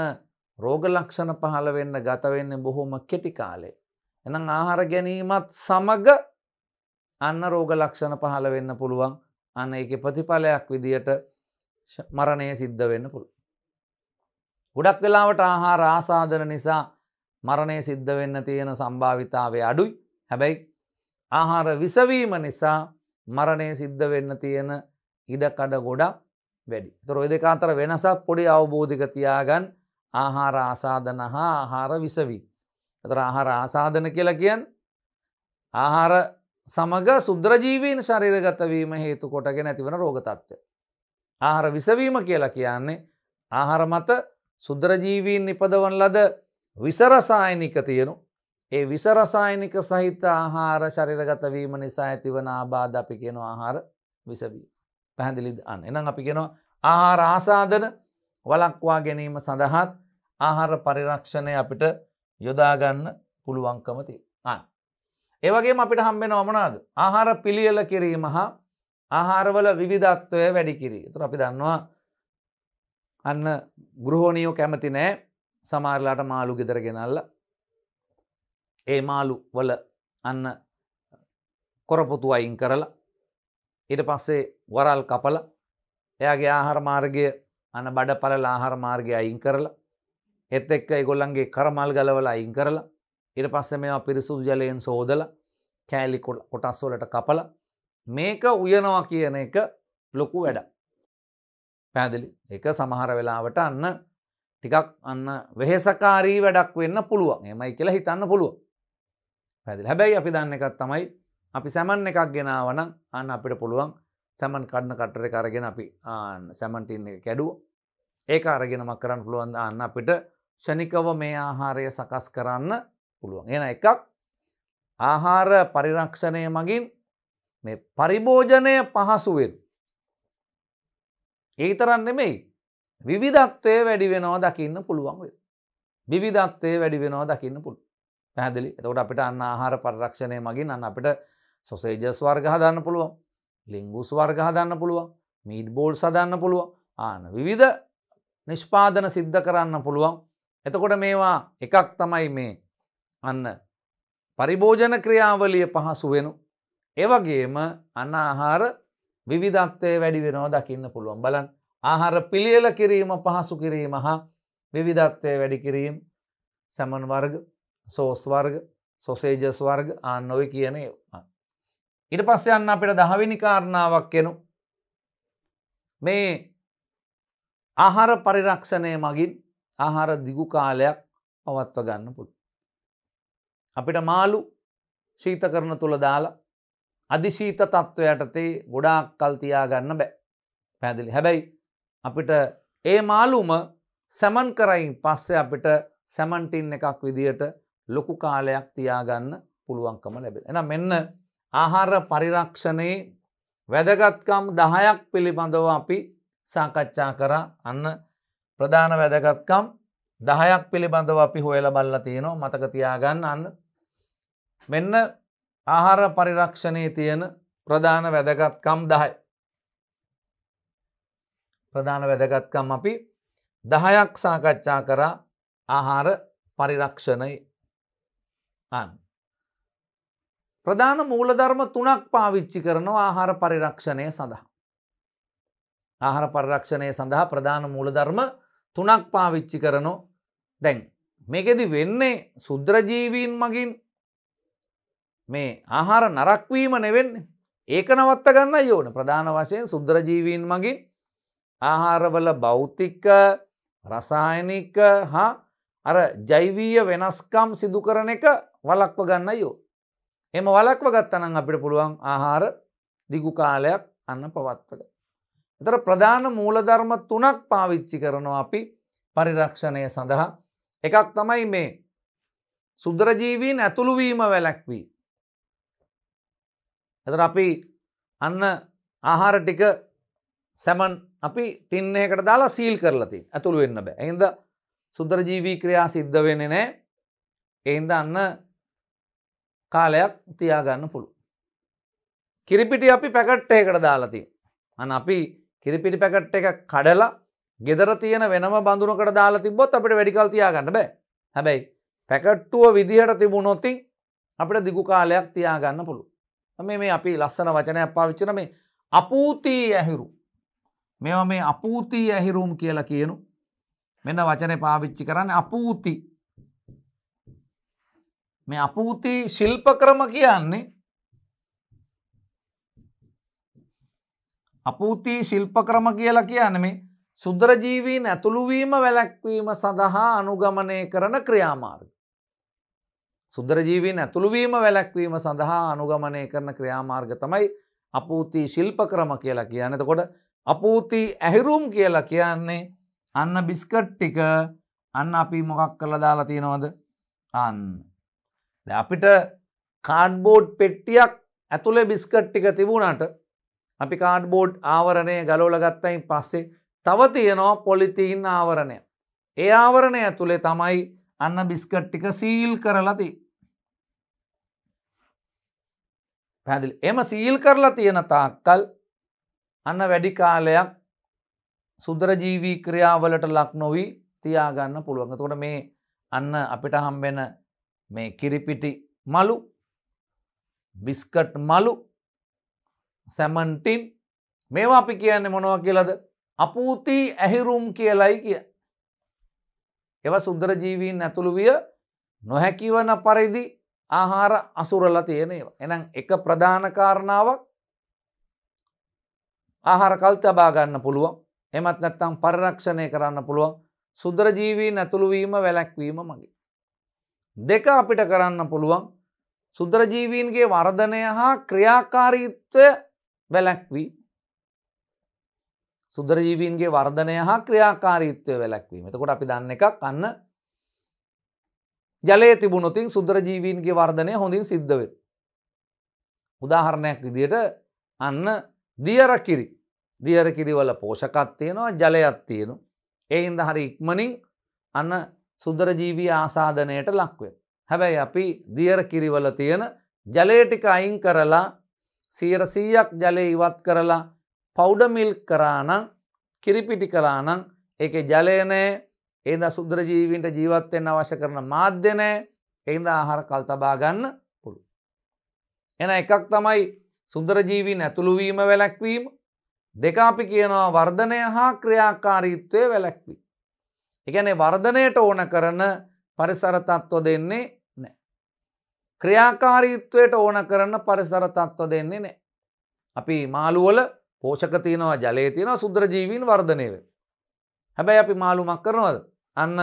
රෝග ලක්ෂණ පහළ වෙන්න ගත වෙන්නේ බොහොම කෙටි කාලේ. එහෙනම් ආහාර ගැනීමත් සමග අන්න රෝග ලක්ෂණ පහළ වෙන්න පුළුවන්. අන්න ඒකේ ප්‍රතිඵලයක් විදියට මරණය සිද්ධ වෙන්න පුළුවන්. ගොඩක් වෙලාවට ආහාර ආසාදන නිසා මරණය සිද්ධ වෙන්න තියෙන සම්භාවිතාවේ අඩුයි. හැබැයි ආහාර විසවීම නිසා මරණය සිද්ධ වෙන්න තියෙන ඉඩකඩ ගොඩක් වැඩි. තොර ඔය දෙකාන්තර වෙනසත් පොඩි අවබෝධික තියාගන් ආහාර ආසාධන හා ආහාර විසවී. ඇතර ආහාර ආසාධන කියලා කියන් ආහාර සමඟ සුද්‍රජීවීන් ශරීරගතවීම හේතු කොටගෙන ඇතිවන රෝගතත්ත්ව. ආහාර විසවීම කියලා කියන්නේ ආහාර මත සුද්‍රජීවීන් නිපදවන් ලද විසරසායනික තියෙනු ඒ විසරසායනික සහිත ආහාර ශරිරගතවීම නිසා ඇතිවන ආබාධ අපි කියන ආහාර විසවීම. පැහැදිලිද අන්න එනම් අපි ගෙනවා ආහාර ආසාදන වලක්වා ගැනීම සඳහාත් ආහාර පරිරක්ෂණය අපිට යොදාගන්න පුළුවන්කමති අන්. ඒවගේ අපිට හම්බෙන අමනාද ආහාර පිළියල කිරීම හා ආහාරවල විධත්වය වැඩි කිරී තුර අපි දන්නවා අන්න ගෘහෝණියෝ කැමති නෑ සමාරලාට මාළු ගෙදරගෙනල්ල ඒ මාළු වල අන්න කොරපොතු අයින් කරලා ඊට පස්සේ වරල් කපල එයාගේ ආහාර මාර්ගය අන බඩපලල ආහාර මාර්ගය අයින් කරලා එත් එක්ක ඒගොල්ලන්ගේ කරමල් ගලවල අයින් කරලා ඊට පස්සේ මේවා පිරිසුදු ජලයෙන් සෝදලා කෑලි කොටස් වලට කපලා මේක උයනවා කියන එක ලොකු වැඩ. පැදිලි එක සමහර වෙලාවට අන්න ටිකක් අන්න වෙහෙසකාරී වැඩක් වෙන්න පුළුවන් එමයි කියලා හිතන්න පුළුව. පැදිලි හැබැයි අපි දන්න එකත් තමයි අපි සැමන් එකක් ගෙනාවනම් අන්න අපිට පුළුවන් සැමන් කඩන කටර කරගෙන අපි සැමන්ටින් එක කැඩුව ඒක අරගෙන මක් කරන්න පුළුවන් අන්න අපිට ෂණිකව මේ ආහාරය සකස් කරන්න පුළුවන් එන එකක් ආහාර පරිරක්ෂණය මගින් මේ පරිභෝජනය පහසුවෙන් ඒ තරන්න නෙමෙයි විවිධත්වය වැඩි වෙනවා දකින්න පුළුවන් වේ. විවිධත්වය වැඩි වෙනවා දකින්න පුළු පැහැදිලි එතකොට අපිට අන්න ආහාර පරරක්ෂණය මගින් අන්න අපිට සොසේජස් වර්ග හදන්න පුළුවන් ලිංගුස් වර්ග හදන්න පුළුවන් මීඩ් බෝල් සදන්න පුළුවන් ආන විවිධ නිෂ්පාදන සිද්ධ කරන්න පුළුවන් එතකොට මේවා එකක් තමයි මේ අන්න පරිභෝජන ක්‍රියාවලිය පහසු වෙනු එවගේම අන්න ආහාර විවිධත්වය වැඩි වෙනවා දකින්න පුළුවන් බලන් ආහාර පිළියල කිරීම පහසු කිරීම හා විවිධත්වය වැඩි කිරීම සැමන් වර්ග සෝස් වර්ග සොසේජස් වර්ග ආන්නොයි කියනේ ඉට පස්ස යන්න අපිට දහවිනි කාරණාවක් කෙනු මේ ආහාර පරිරක්ෂණය මගින් ආහාර දිගු කාලයක් පවත්ව ගන්න පුළු. අපිට මාලු ශීත කරන තුළ දාලා අධිශීත තත්ත්වයටතේ ගොඩාක් කල්තියා ගන්න බෑ පැදිලි හැබැයි අපිට ඒ මාලුම සැමන් කරයින් පස්සේ අපිට සැමන්ටින් එකක් විදියට ලොකු කාලයක් තියාගන්න පුළුවන්කම ලැබෙන එන මෙන්න ආහාර පරිරක්ෂණයේ වැදගත්කම් දහයක් පිළිබඳව අපි සාකච්ඡා කරා අන්න ප්‍රධාන වැදගත්කම් දහයක් පිළිබඳව අපි හොයල බල්ල තියෙනවා මතක තියාගන්න අන්න මෙන්න ආහාර පරිරක්ෂණයේ තියෙන ප්‍රධාන වැදගත්කම් දහයි. ප්‍රධාන වැදගත්කම් අපි දහයක් සාකච්ඡා කරා ආහාර පරිරක්ෂණයි අන්න. ප්‍රධාන මූලධර්ම තුනක් පාවිච්චි කරනවා ආහාර පරිරක්ෂණය සඳහා. ආහාර පරිරක්ෂණය සඳහා ප්‍රධාන මූලධර්ම තුනක් පාවිච්චි කරනෝ දැන් මේකෙදි වෙන්නේ සුද්‍රජීවීන් මගින් මේ ආහාර නරක්වීම නෙවෙන්නේ ඒක නවත්ත ගන්න යෝන ප්‍රධාන වශයෙන් සුද්‍රජීවීන් මගින් ආහාරවල බෞතික රසායනික හා අර ජෛවීය වෙනස්කම් සිදුකරන එක වලක්ව ගන්න යෝ එම වලක්ව ගත්තනම් අපිට පුළුවන් ආහාර දිගුකාලයක් අන්න පවත්වක. එතර ප්‍රධාන මූලධර්ම තුනක් පාවිච්චි කරනවා අපි පරිරක්ෂණය සඳහා. එකක් තමයි මේ සුද්‍රජීවීන් ඇතුළුවීම වැලැක්වී. එතර අපි අන්න ආහාර ටික සැමන් අපි ටින්නේකට දාලා සීල් කරලති ඇතුළු වෙන්න බෑ. එහිද සුද්‍රජීවී ක්‍රියා සිද්ධ වෙන නෑ එහින්ද අන්න කාලයක් තියාගන්න පුළු. කිරිපිටි අපි පැකට්ට එකට දාලති. අන අපි කිරිපිටි පැකට් එක කඩලා ගෙදර තියෙන වෙනම බඳුනකට දාලා තිබොත් අපට වැඩිකල් තියාගන්න බෑ හැබැයි පැකට්ටුව විදිහට තිබුණොත්තින් අපට දිගු කාලයක් තියාගන්න පුළු. මේ මේ අපි ලස්සන වචනයක් පාවිච්චන මේ අපූතිී ඇහිරු. මෙවා මේ අපූතිී ඇහිරුම් කියලා කියනු මෙන්න වචනය පාවිච්චි කරන්න අපූති මේ අපූති ශිල්ප ක්‍රම කියන්නේ අපූති ශිල්ප ක්‍රම කියලා කියන්න මේ සුද්‍රජීවීන් ඇතුළුවීම වැලැක්වීම සඳහා අනුගමනය කරන ක්‍රියාමාර්ග. සුද්‍රජීවීන් ඇතුළුවීම වැලැක්වීම සඳහා අනුගමනය කරන ක්‍රියාමාර්ග තමයි අපූති ශිල්ප ක්‍රම කියලා කියන්න එතකොට අපූති ඇහිරුම් කියලා කියන්නේ අන්න බිස්කට් ටික අන්න අපි මොකක් කරලා දාලා තියෙනවද අන්න අපිට කාඩ්බෝඩ් පෙට්ටියක් ඇතුළේ බිස්කට් ටික තිබුණට අපි කාඩ්බෝඩ් ආවරණය ගලෝල ගත්තයින් පස්සේ තව තියෙනවා පොලිතිීන් ආවරණය. ඒ ආවරණය ඇතුළේ තමයි අන්න බිස්කට් ටික සීල් කරලති. පැදිල් එම සීල් කරලා තියෙන තාක්කල් අන්න වැඩි කාලයක් සුදරජීවී ක්‍රියාවලට ලක් නොවී තියාගන්න පුළුවන් තොට මේ අන්න අපිට හම්බෙන මේ කිරිපිටි මලු බිස්කට් මලු සැමන්ටින් මේවා අපි කියන්නේ මොනව කියලද අපූතිී ඇහිරුම් කියලයි කිය. එව සුද්දර ජීවීන් ඇතුළු විය නොහැකිවන පරිදි ආහාර අසුරල තියෙන ඒවා. එනම් එක ප්‍රධානකාරණාවක් ආහාර කල්තබාගන්න පුළුවන් එමත් නැත්තම් පරරක්ෂණය කරන්න පුළුවන් සුද්‍රජීවී නැතුළුවීම වැලැක්වීම මගේ. දෙක අපිට කරන්න පුළුවන් සුද්‍රජීවීන්ගේ වර්ධනය හා ක්‍රියාකාරීත්වය වැලැක්වී සුද්‍රජීවීන්ගේ වර්ධනය හා ක්‍රියාකාරීත්වය වැලැක්වීම එතකොට අපි දන්න එකක් අන්න ජලය තිබුණොතින් සුද්‍රජීවීන්ගේ වර්ධනය හොඳින් සිද්ධව උදාහරණයක් විදියට අන්න දියරකිරි දියරකිරිවල පෝෂකත් තියෙනවා ජලයත් තියෙනු එහින්ද හරි ඉක්මනින් අන්න සුදරජීවී ආසාධනයට ලක්වේ. හැබැයි අපි දියර කිරිවල තියෙන ජලේටික අයින් කරලා සීරසීයක් ජලය ඉවත් කරලා පෞඩමිල් කරානං කිරිපිටි කලානං එක ජලයනෑ ඒද සුද්‍රජීවින්ට ජීවත්වෙන් අවශ්‍ය කරන මාධ්‍යනෑ එහිද ආහාර කල්තබා ගන්න පුළු. එන එකක් තමයි සුද්‍රජීවීන් ඇතුළුවීම වැලැක්වීම දෙකාපි කියනවා වර්ධනය හා ක්‍රියාකාරීත්වය වැලැක්වී. එකැනේ වර්ධනයට ඕන කරන පරිසරතත්ව දෙන්නේ නෑ. ක්‍රියාකාරීත්වයට ඕන කරන පරිසරතත්ව දෙන්නේ නෑ. අපි මාළුවල පෝෂකතියනවා ජලේතියන සුද්‍රජීවීන් වර්ධනයව. හැබැයි අපි මාළුමක් කරනවද. අන්න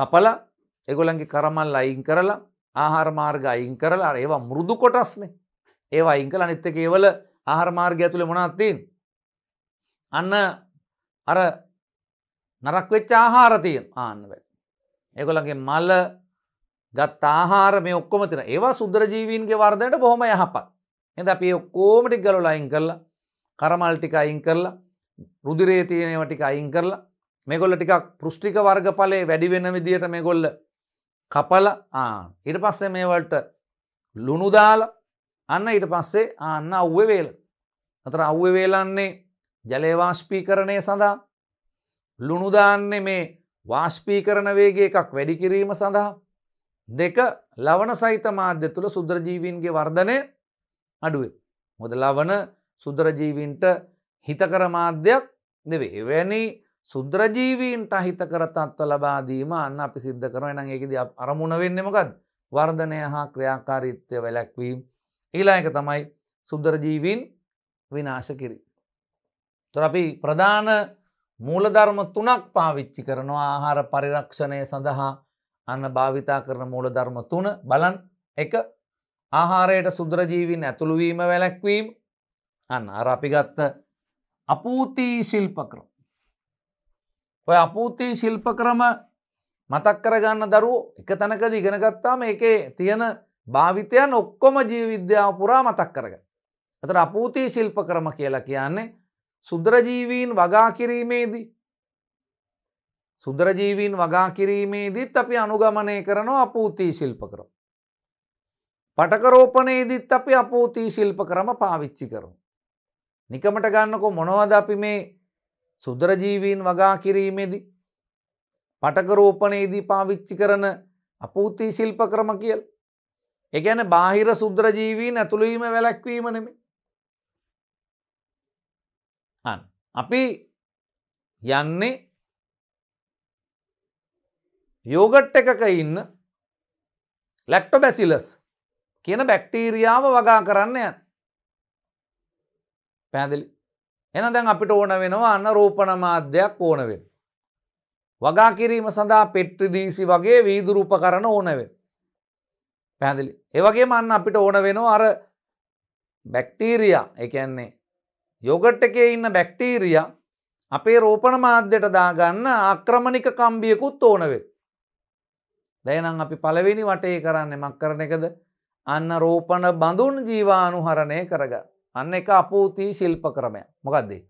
කපල එගොලන්ගේ කරමල් අයින් කරලා ආහාරමාර්ග අයින් කරලා ඒවා මුරුදු කොටස්නේ ඒවා අයිංකල අනිත්තක ඒවල ආහාරමාර්ග ඇතුළේ මොනත්තින් අන්න අර නරක් වෙච්ච ආහාරතියෙන් ආන්න වැ. ඒකොළගේ මල්ල ගත් ආහාර මේ ඔක්කොම තින ඒවා සුද්‍රජීවීන්ගේ වර්ධයට බොහොම යහපත්. එද අපි ඔක්කෝමටි ගලුල අයින් කරලා කරමල් ටික අයින් කරලා රුදිරේ තියනව ටික අයින් කරලා මේගොල්ල ටිකක් පෘෂ්ටික වර්ගඵලේ වැඩිවෙන විදිහට මේගොල්ල කපල ආන ඉට පස්සේ මේවලට ලුණුදාල අන්න ඊට පස්සේ ආන්න අව්‍ය වේල. අතර අව්‍ය වේලන්නේ ජලේවාශ්පී කරණය සඳහා ලුණුදාන්නේ මේ වාශ්පීකරන වේග එකක් වැඩිකිරීම සඳහා. දෙක ලවන සහිත මාධ්‍ය තුළ සුද්‍රජීවීන්ගේ වර්ධනය අඩුවේ. මොද ලවන සුද්‍රජීවීන්ට හිතකර මාධ්‍යයක් දෙවේ. එවැනි සුද්‍රජීවීන්ට අහිතකර තත්ව ලබාදීම අන්න අපි සිද්ධ කරන එන ඒකද අරමුණ වෙන්නමකද වර්ධනය හා ක්‍රියාකාරීත්වය වැලැක්වීම් ඊලායක තමයි සුද්දරජීවීන් විනාශ කිරි. තොර අපි ප්‍රධාන මූලධර්ම තුනක් පාවිච්චි කරනවා ආහාර පරිරක්ෂණය සඳහා අන්න භාවිතා කරන මූලධර්ම තුන බලන් එක ආහාරයට සුද්‍රජීවින් ඇතුළුවීම වැලැක්වීම අන්න අර අපි ගත්ත අපූතිී ශිල්පක්‍රම. ඔය අපූතිී ශිල්පක්‍රම මතක් කරගන්න දරුවෝ එක තැනකද ඉගෙන ගත්තාම එකේ තියෙන භාවිතයන් ඔක්කොම ජීවිද්‍යාව පුරා මතක් කරග. ඇතර අපූතිී ශිල්ප කරම කියලා කියන්නේ සුද්‍රජීවීන් වගා කිරීමේදී සුද්‍රජීවීන් වගා කිරීමේදීත් අපි අනුගමනය කරනවා අපූතී ශිල්ප කරම. පටකරෝපනයේදීත් අපි අපූතී ශිල්ප කරම පාවිච්චි කරමු. නිකමට ගන්නකො මොනවද අපි මේ සුද්‍රජීවීන් වගා කිරීමේදී පටකරෝපනයේදී පාවිච්චි කරන අපූතී ශිල්ප ක්‍රම කියල්. එකැන බාහිර සුද්‍රජීවීන් ඇතුළීම වැලැක්වීම නෙමේ අන් අපි යන්නේ යෝගට් එකක ඉන්න ලැක්ටෝ බැසිලස් කියන බැක්ටීරියාව වගා කරන්න යන් පැදිලි එන දැන් අපිට ඕන වෙනවා අන්න රෝපණ මාධ්‍යයක් ඕනවෙන් වගා කිරීම සඳහා පෙට්‍රිදීසි වගේ වීදුරූප කරන ඕනවෙන් පැදිලි ඒවගේ මන්න අපිට ඕන වෙනවා අර බැක්ටීරයා එකන්නේ යොගට් එකේ ඉන්න බැක්ටීරිය අපේ රෝපණ මාධ්‍යයට දාගන්න ආක්‍රමණික කම්බියකුත් ඕනවෙත්. දැනම් අපි පළවෙනි වටේ කරන්න මක් කරන එකද අන්න රෝපණ බඳුන් ජීවානුහරණය කරග. අන්න එක අපූතිී ශිල්ප ක්‍රමය මොකක්දේ.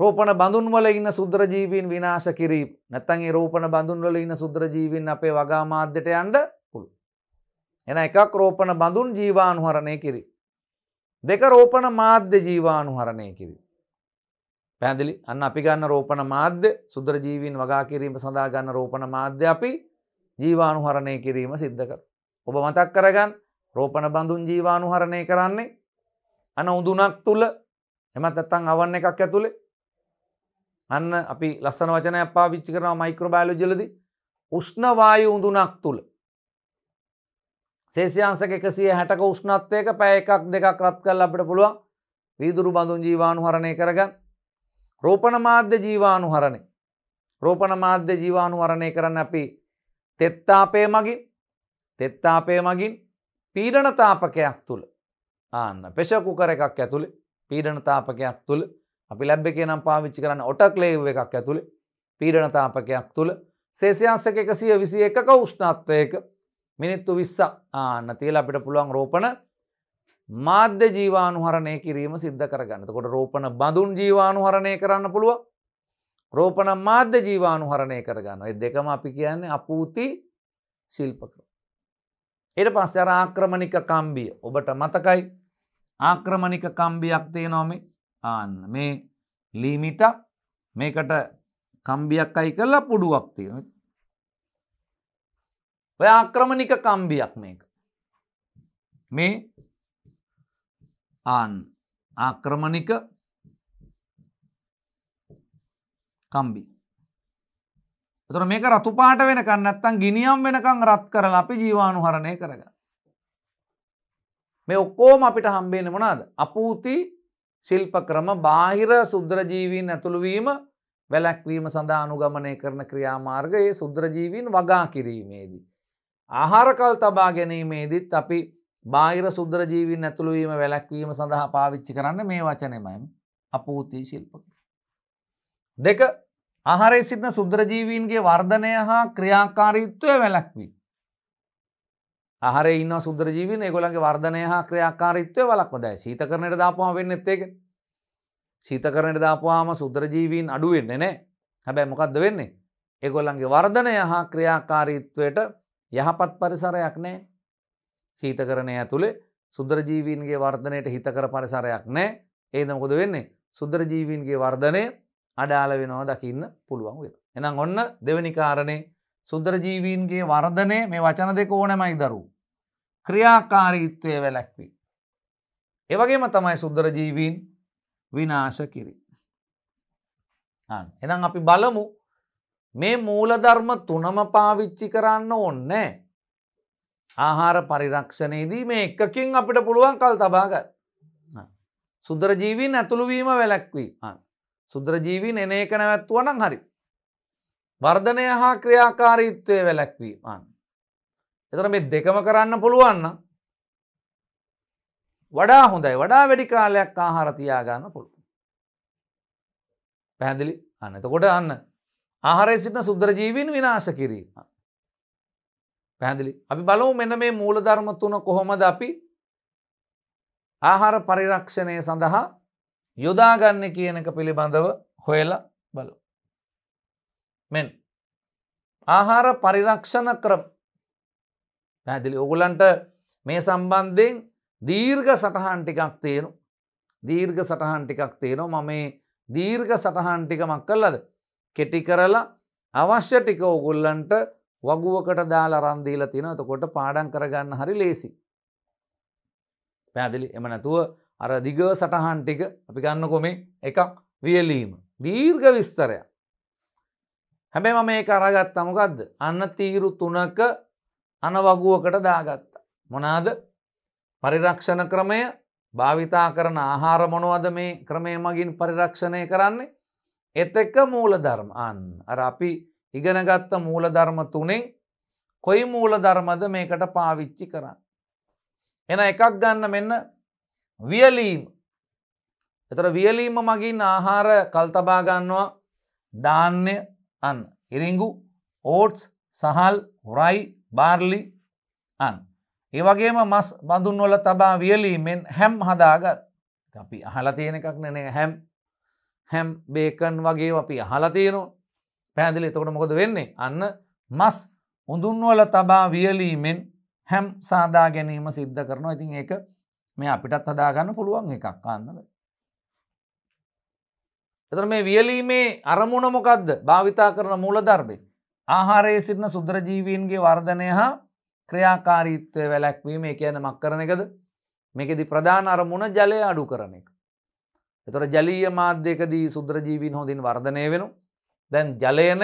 රෝපණ බඳුන්වල ඉන්න සුද්‍රජීවීන් විනාශ කිරීම නැතන්ගේ රෝපණ බඳුන්වල ඉන්න සුද්‍රජීවීන් අපේ වගා මාධ්‍යයට යන්ඩ පුළු. එන එකක් රෝපණ බඳුන් ජීවානුහරණය කිරී. දෙක රෝපණ මාධ්‍ය ජීවානු හරණය කිරි. පැදිලි අන්න අපි ගන්න රෝපණ මාධ්‍ය සුද්‍ර ජීවීන් වගා කිරීම සඳහා ගන්න රෝපණ මාධ්‍ය අපි ජීවානු හරණය කිරීම සිද්ධකර. ඔබ මතක් කරගන්න රෝපණ බඳුන් ජීවානු හරණය කරන්නේ අන උදුනක් තුළ එමත් ඇත්තන් අවන්න එකක් ඇතුළේ අන්න අපි ලස්සන වචනය පාවිච්චි කරන මයික්‍රබයිලෝජලදී උෂ්ණවායු උඳුනක් තුළ සේසියන්සක එකසිය හැටක උෂ්ණත්වයක පැය එකක් දෙකක් රත් කල් අපට පුළුවන් වීදුරු බඳුන් ජීවානු හරණය කරගන්න. රෝපණ මාධ්‍ය ජීවානු හරණය. රෝපණ මාධ්‍ය ජීවානු වරණය කරන්න අපි තෙත්තාපය මගින් තෙත්තාපය මගින් පීඩනතාපකයක් තුළ ආන්න පෙෂකුකර එකක් ඇතුළේ පීඩනතාපකයක් තුළ අපි ලැබ්බ කියනම් පාවිච්චි කරන්න ඔටක්ලේව් එකක් ඇතුළේ පීඩනතාපකයක් තුළ සේසියන්සක එකසිය විසි එකක උෂ්ණත්වයක මිනිත්තු විස්සක් ආන්න තියල අපිට පුළුවන් රෝපණ මාධ්‍ය ජීවානුහරණය කිරීම සිද්ධ කරගන්න කොට රෝපණ බඳුන් ජීවානුහරණය කරන්න පුළුව රෝපණ මාධ්‍ය ජීවානුහරණය කරගන්න එ දෙකම අපි කියන්නේ අපූති ශිල්පක. එට පස්ස අර ආක්‍රමණික කම්බිය ඔබට මතකයි ආක්‍රමණික කම්බියක් තියනොමේ ආන්න මේ ලීමිට මේකට කම්බියක් අයි කරලා පුඩුවක් තියෙන ඔය ආක්‍රමණික කම්බියක් මේක. මේ ආන් ආක්‍රමණික කම්බි. තුර මේක රතුපාට වෙනකන්න ඇත්තන් ගිනියම් වෙනකං රත් කරල අපි ජීවානු හරණය කරග. මේ ඔක්කෝම අපිට හම්බේෙන මොනාද. අපූති ශිල්ප ක්‍රම බාහිර සුද්‍රජීවීන් ඇතුළුවීම වැලැක්වීම සඳහානුගමනය කරන ක්‍රියාමාර්ගයේ සුද්‍රජීවීන් වගා කිරීමේදී. ආහාරකල් තබා ගැනීමේදීත් අපි බාහිර සුද්‍ර ජීවින් ඇතුළුවීම වැලැක්වීම සඳහා පාවිච්චි කරන්න මේ වචනෙමයි අපූතිී ශිල්පක. දෙක ආහාරය සිටින සුද්‍රජීවීන්ගේ වර්ධනය හා ක්‍රියාකාරීත්වය වැලැක්වී. ආහර ඉන්න සුද්‍රජීවින් ගොලන්ගේ වර්ධනය හා ක්‍රියාකාරීත්වය වලක් දැයි සීතකරණයට දාපුහම වෙන්න එත්තේක සීතකරණයට දාපුහම සුද්‍රජීවීන් අඩුවෙන්න නෑ හැබැයි මොකක්ද වෙන්නේ එගොල්ලන්ගේ වර්ධනය හා ක්‍රියාකාරීත්වයට යහපත් පරිසරයක් නෑ ශීතකරණය ඇතුළේ සුද්‍රජීවීන්ගේ වර්ධනයට හිතකර පරිසරයක් නෑ ඒදමකොද වෙන්නේ සුද්‍රජීවීන්ගේ වර්ධනය අඩාල වෙනවා දකින්න පුළුවන් වෙන. එනම් ඔන්න දෙවැනි කාරණේ සුද්‍රජීවීන්ගේ වර්ධනය මේ වචන දෙක ඕනමයි දරු. ක්‍රියාකාරීත්වය වැලැක්වී. එවගේම තමයි සුද්‍රජීවීන් විනාශ කිරි. එනම් අපි බලමු මේ මූලධර්ම තුනම පාවිච්චි කරන්න ඕන්නෑ. ආහාර පරිරක්ෂණයේදී මේ එකකින් අපිට පුළුවන් කල් තබාග. සුද්‍රජීවීන් ඇතුළුවීම වැලැක්වී සුද්‍රජීවීන් එන එක නැවැත්තුවනම් හරි. වර්ධනය හා ක්‍රියාකාරීත්වය වැලැක්වී අන්න. එතර මේ දෙකම කරන්න පුළුවන්න වඩා හොඳයි වඩා වැඩි කාලයක් ආහාරතියාගන්න පුළුව. පැහැදිලි අන්න එතකොට අන්න ආහාරය සිටින සුද්‍රජීවීන් විනාශ කිරීම. පැහැදිලි අපි බලමු මෙන මේ මූලධර්ම තුන කොහොමද අපි ආහාර පරිරක්ෂණය සඳහා යොදාගන්න කියනක පිළිබඳව හොයලා බලු. මෙන් ආහාර පරිරක්ෂණ ක්‍රම පැදිලි ඔගුලන්ට මේ සම්බන්ධයෙන් දීර්ඝ සටහන් ටිකක් තේරු දීර්ඝ සටහන් ටිකක් තේරෝ ම මේ දීර්ඝ සටහන් ටිකමක් කල්ලද කෙටි කරලා අවශ්‍ය ටික ඔගුල්ලන්ට වගුවකට දාලා රන්දීල තින තකොට පාඩන් කරගන්න හරි ලේසි. පැදිලි එම නැතුව අර දිග සටහන් ටික අපි ගන්න කොමේ එකක් වියලීම. දීර්ඝ විස්තරය. හැබැ මම ඒ අරගත් අමකක්ද අන්න තීරු තුනක අන වගුවකට දාගත්තා. මොනාද පරිරක්ෂණ ක්‍රමය භාවිතා කරන ආහාර මොනවද මේ ක්‍රමය මගින් පරිරක්ෂණය කරන්නේ එතෙක්ක මූලධර්ම අන් අර අපි ඉගෙනගත්ත මූලධර්ම තුනෙන් කොයි මූලධර්මද මේකට පාවිච්චි කරන්න. එන එකක් ගන්න මෙන්න වියලීම එතර වියලීම මගින් ආහාර කල්තබාගන්නවා ධාන්‍ය අන් ඉරිංගු ඕට්ස් සහල් හොරයි බාර්ලි අන්. ඒවගේම මස් බඳුන්වොල තබා වියලීමෙන් හැම් හදාගත් අපි අහලා තියෙන එකක් නන හැම් හැම් බේකන් වගේ අපි අහලතේරු පැදිලි තකොට මොකද වෙන්නේ අන්න මස් උඳුන්වල තබා වියලීමෙන් හැම් සාදා ගැනීම සිද්ධ කරනවා ඉතින් ඒක මේ අපිටත් හදාගන්න පුළුවන් එකක් අන්නද. එතර මේ වියලීමේ අරමුණමොකක්ද භාවිතා කරන මූල ධර්මය. ආහාරයේ සිටින සුද්‍රජීවීන්ගේ වර්ධනය හා ක්‍රියාකාරීත්වය වැලැක්වීම එක යන මක් කරන එකද මේකෙදි ප්‍රධාන අරමුණ ජලය අඩු කරන එක. එතොර ජලීය මාධ්‍යකදී සුද්‍රජීවින් හොඳින් වර්ධනය වෙනු. දැන් ජලයන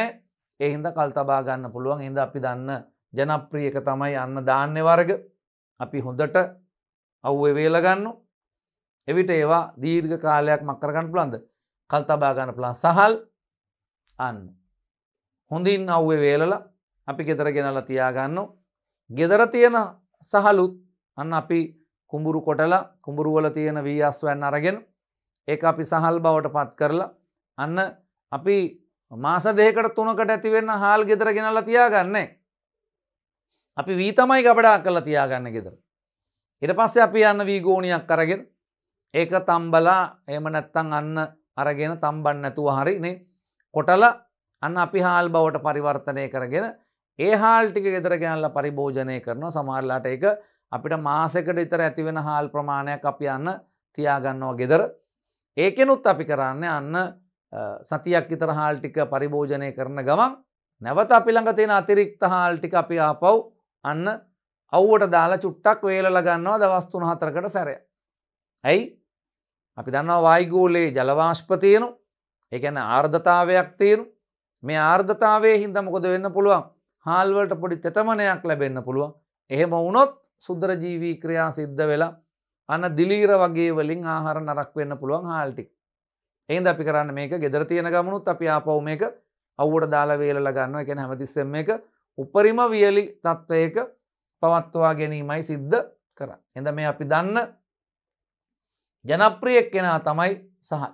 එහින්ද කල් තබා ගන්න පුළුවන් හිද අපි දන්න ජනප්‍රියක තමයි අන්න දාන්‍ය වර්ග අපි හොඳට අව්ව වේලගන්නු එවිට ඒවා දීර්ඝ කාලයක් මක්කරගන්න පුළන්ද කල් තබා ගන්න පුළන් සහල් අන්න. හොඳින් අව්ව වේලල අපි ගෙදර ගෙනල තියාගන්න. ගෙදර තියෙන සහලුත් අන්න අපි කුඹුරු කොටලා කුඹුරුවල තියෙන වී අස්වැන් අරගෙන ඒක අපි සහල් බවට පත් කරලා අන්න අපි මාස දෙකට තුනකට ඇතිවෙන්න හාල් ගෙදර ගෙනල්ලා තියාගන්නේ. අපි වී තමයි ගබඩා කරලා තියාගන්න ගෙදර. ඉට පස්සේ අපි යන්න වීගෝනියක් කරගෙන ඒක තම්බලා එම නැත්තං අන්න අරගෙන තම්බන්න නැතුව හරිනේ කොටල අන්න අපි හාල් බවට පරිවර්තනය කරගෙන ඒ හාල්ටික ගෙදර ගැනල්ල පරිභෝජනය කරනවා සමහරලාට ඒක අපිට මාසකට ඉතර ඇතිවෙන හාල් ප්‍රමාණයක් අපි යන්න තියාගන්නවා ගෙදර ඒකෙනුත් අපි කරන්න අන්න සතියක් ඉතර හාල්ටික පරිභෝජනය කරන ගමන් නැවත අපි ළඟ තියෙන අතිරික්ත හාල්ටික අපි ආපව් අන්න අව්වට දාලා චුට්ටක් වේලල ගන්නවා දවස්තුන හතරකට සැරය. ඇයි අපි දන්නවා වයිගූලේ ජලවාශ්පතියනු එකන ආර්ධතාවයක් තේරු මේ ආර්ධතාවේ හින්දමකොද වෙන්න පුළුවන් හාල්වලට පොඩි තෙතමනයක් ලැබෙන්න පුළුවන් එහෙම වුණොත් සුද්දරජීවී ක්‍රියා සිද්ධ වෙලා අන්න දිලීර වගේ වලින් ආහාර නරක් වෙන්න පුළුවන් හාල්ටික්. එයින්ද අපි කරන්න මේක ගෙදර තියෙන ගමනුත් අපි ආපහු මේක අවුවට දාලා වේලලා ගන්නවා. ඒ කියන්නේ හැමතිස්සෙම මේක උපරිම වියලි තත්වයක පවත්වා ගැනීමයි සිද්ධ කරන්නේ. එහෙනම් මේ අපි දන්න ජනප්‍රිය කෙනා තමයි සහල්.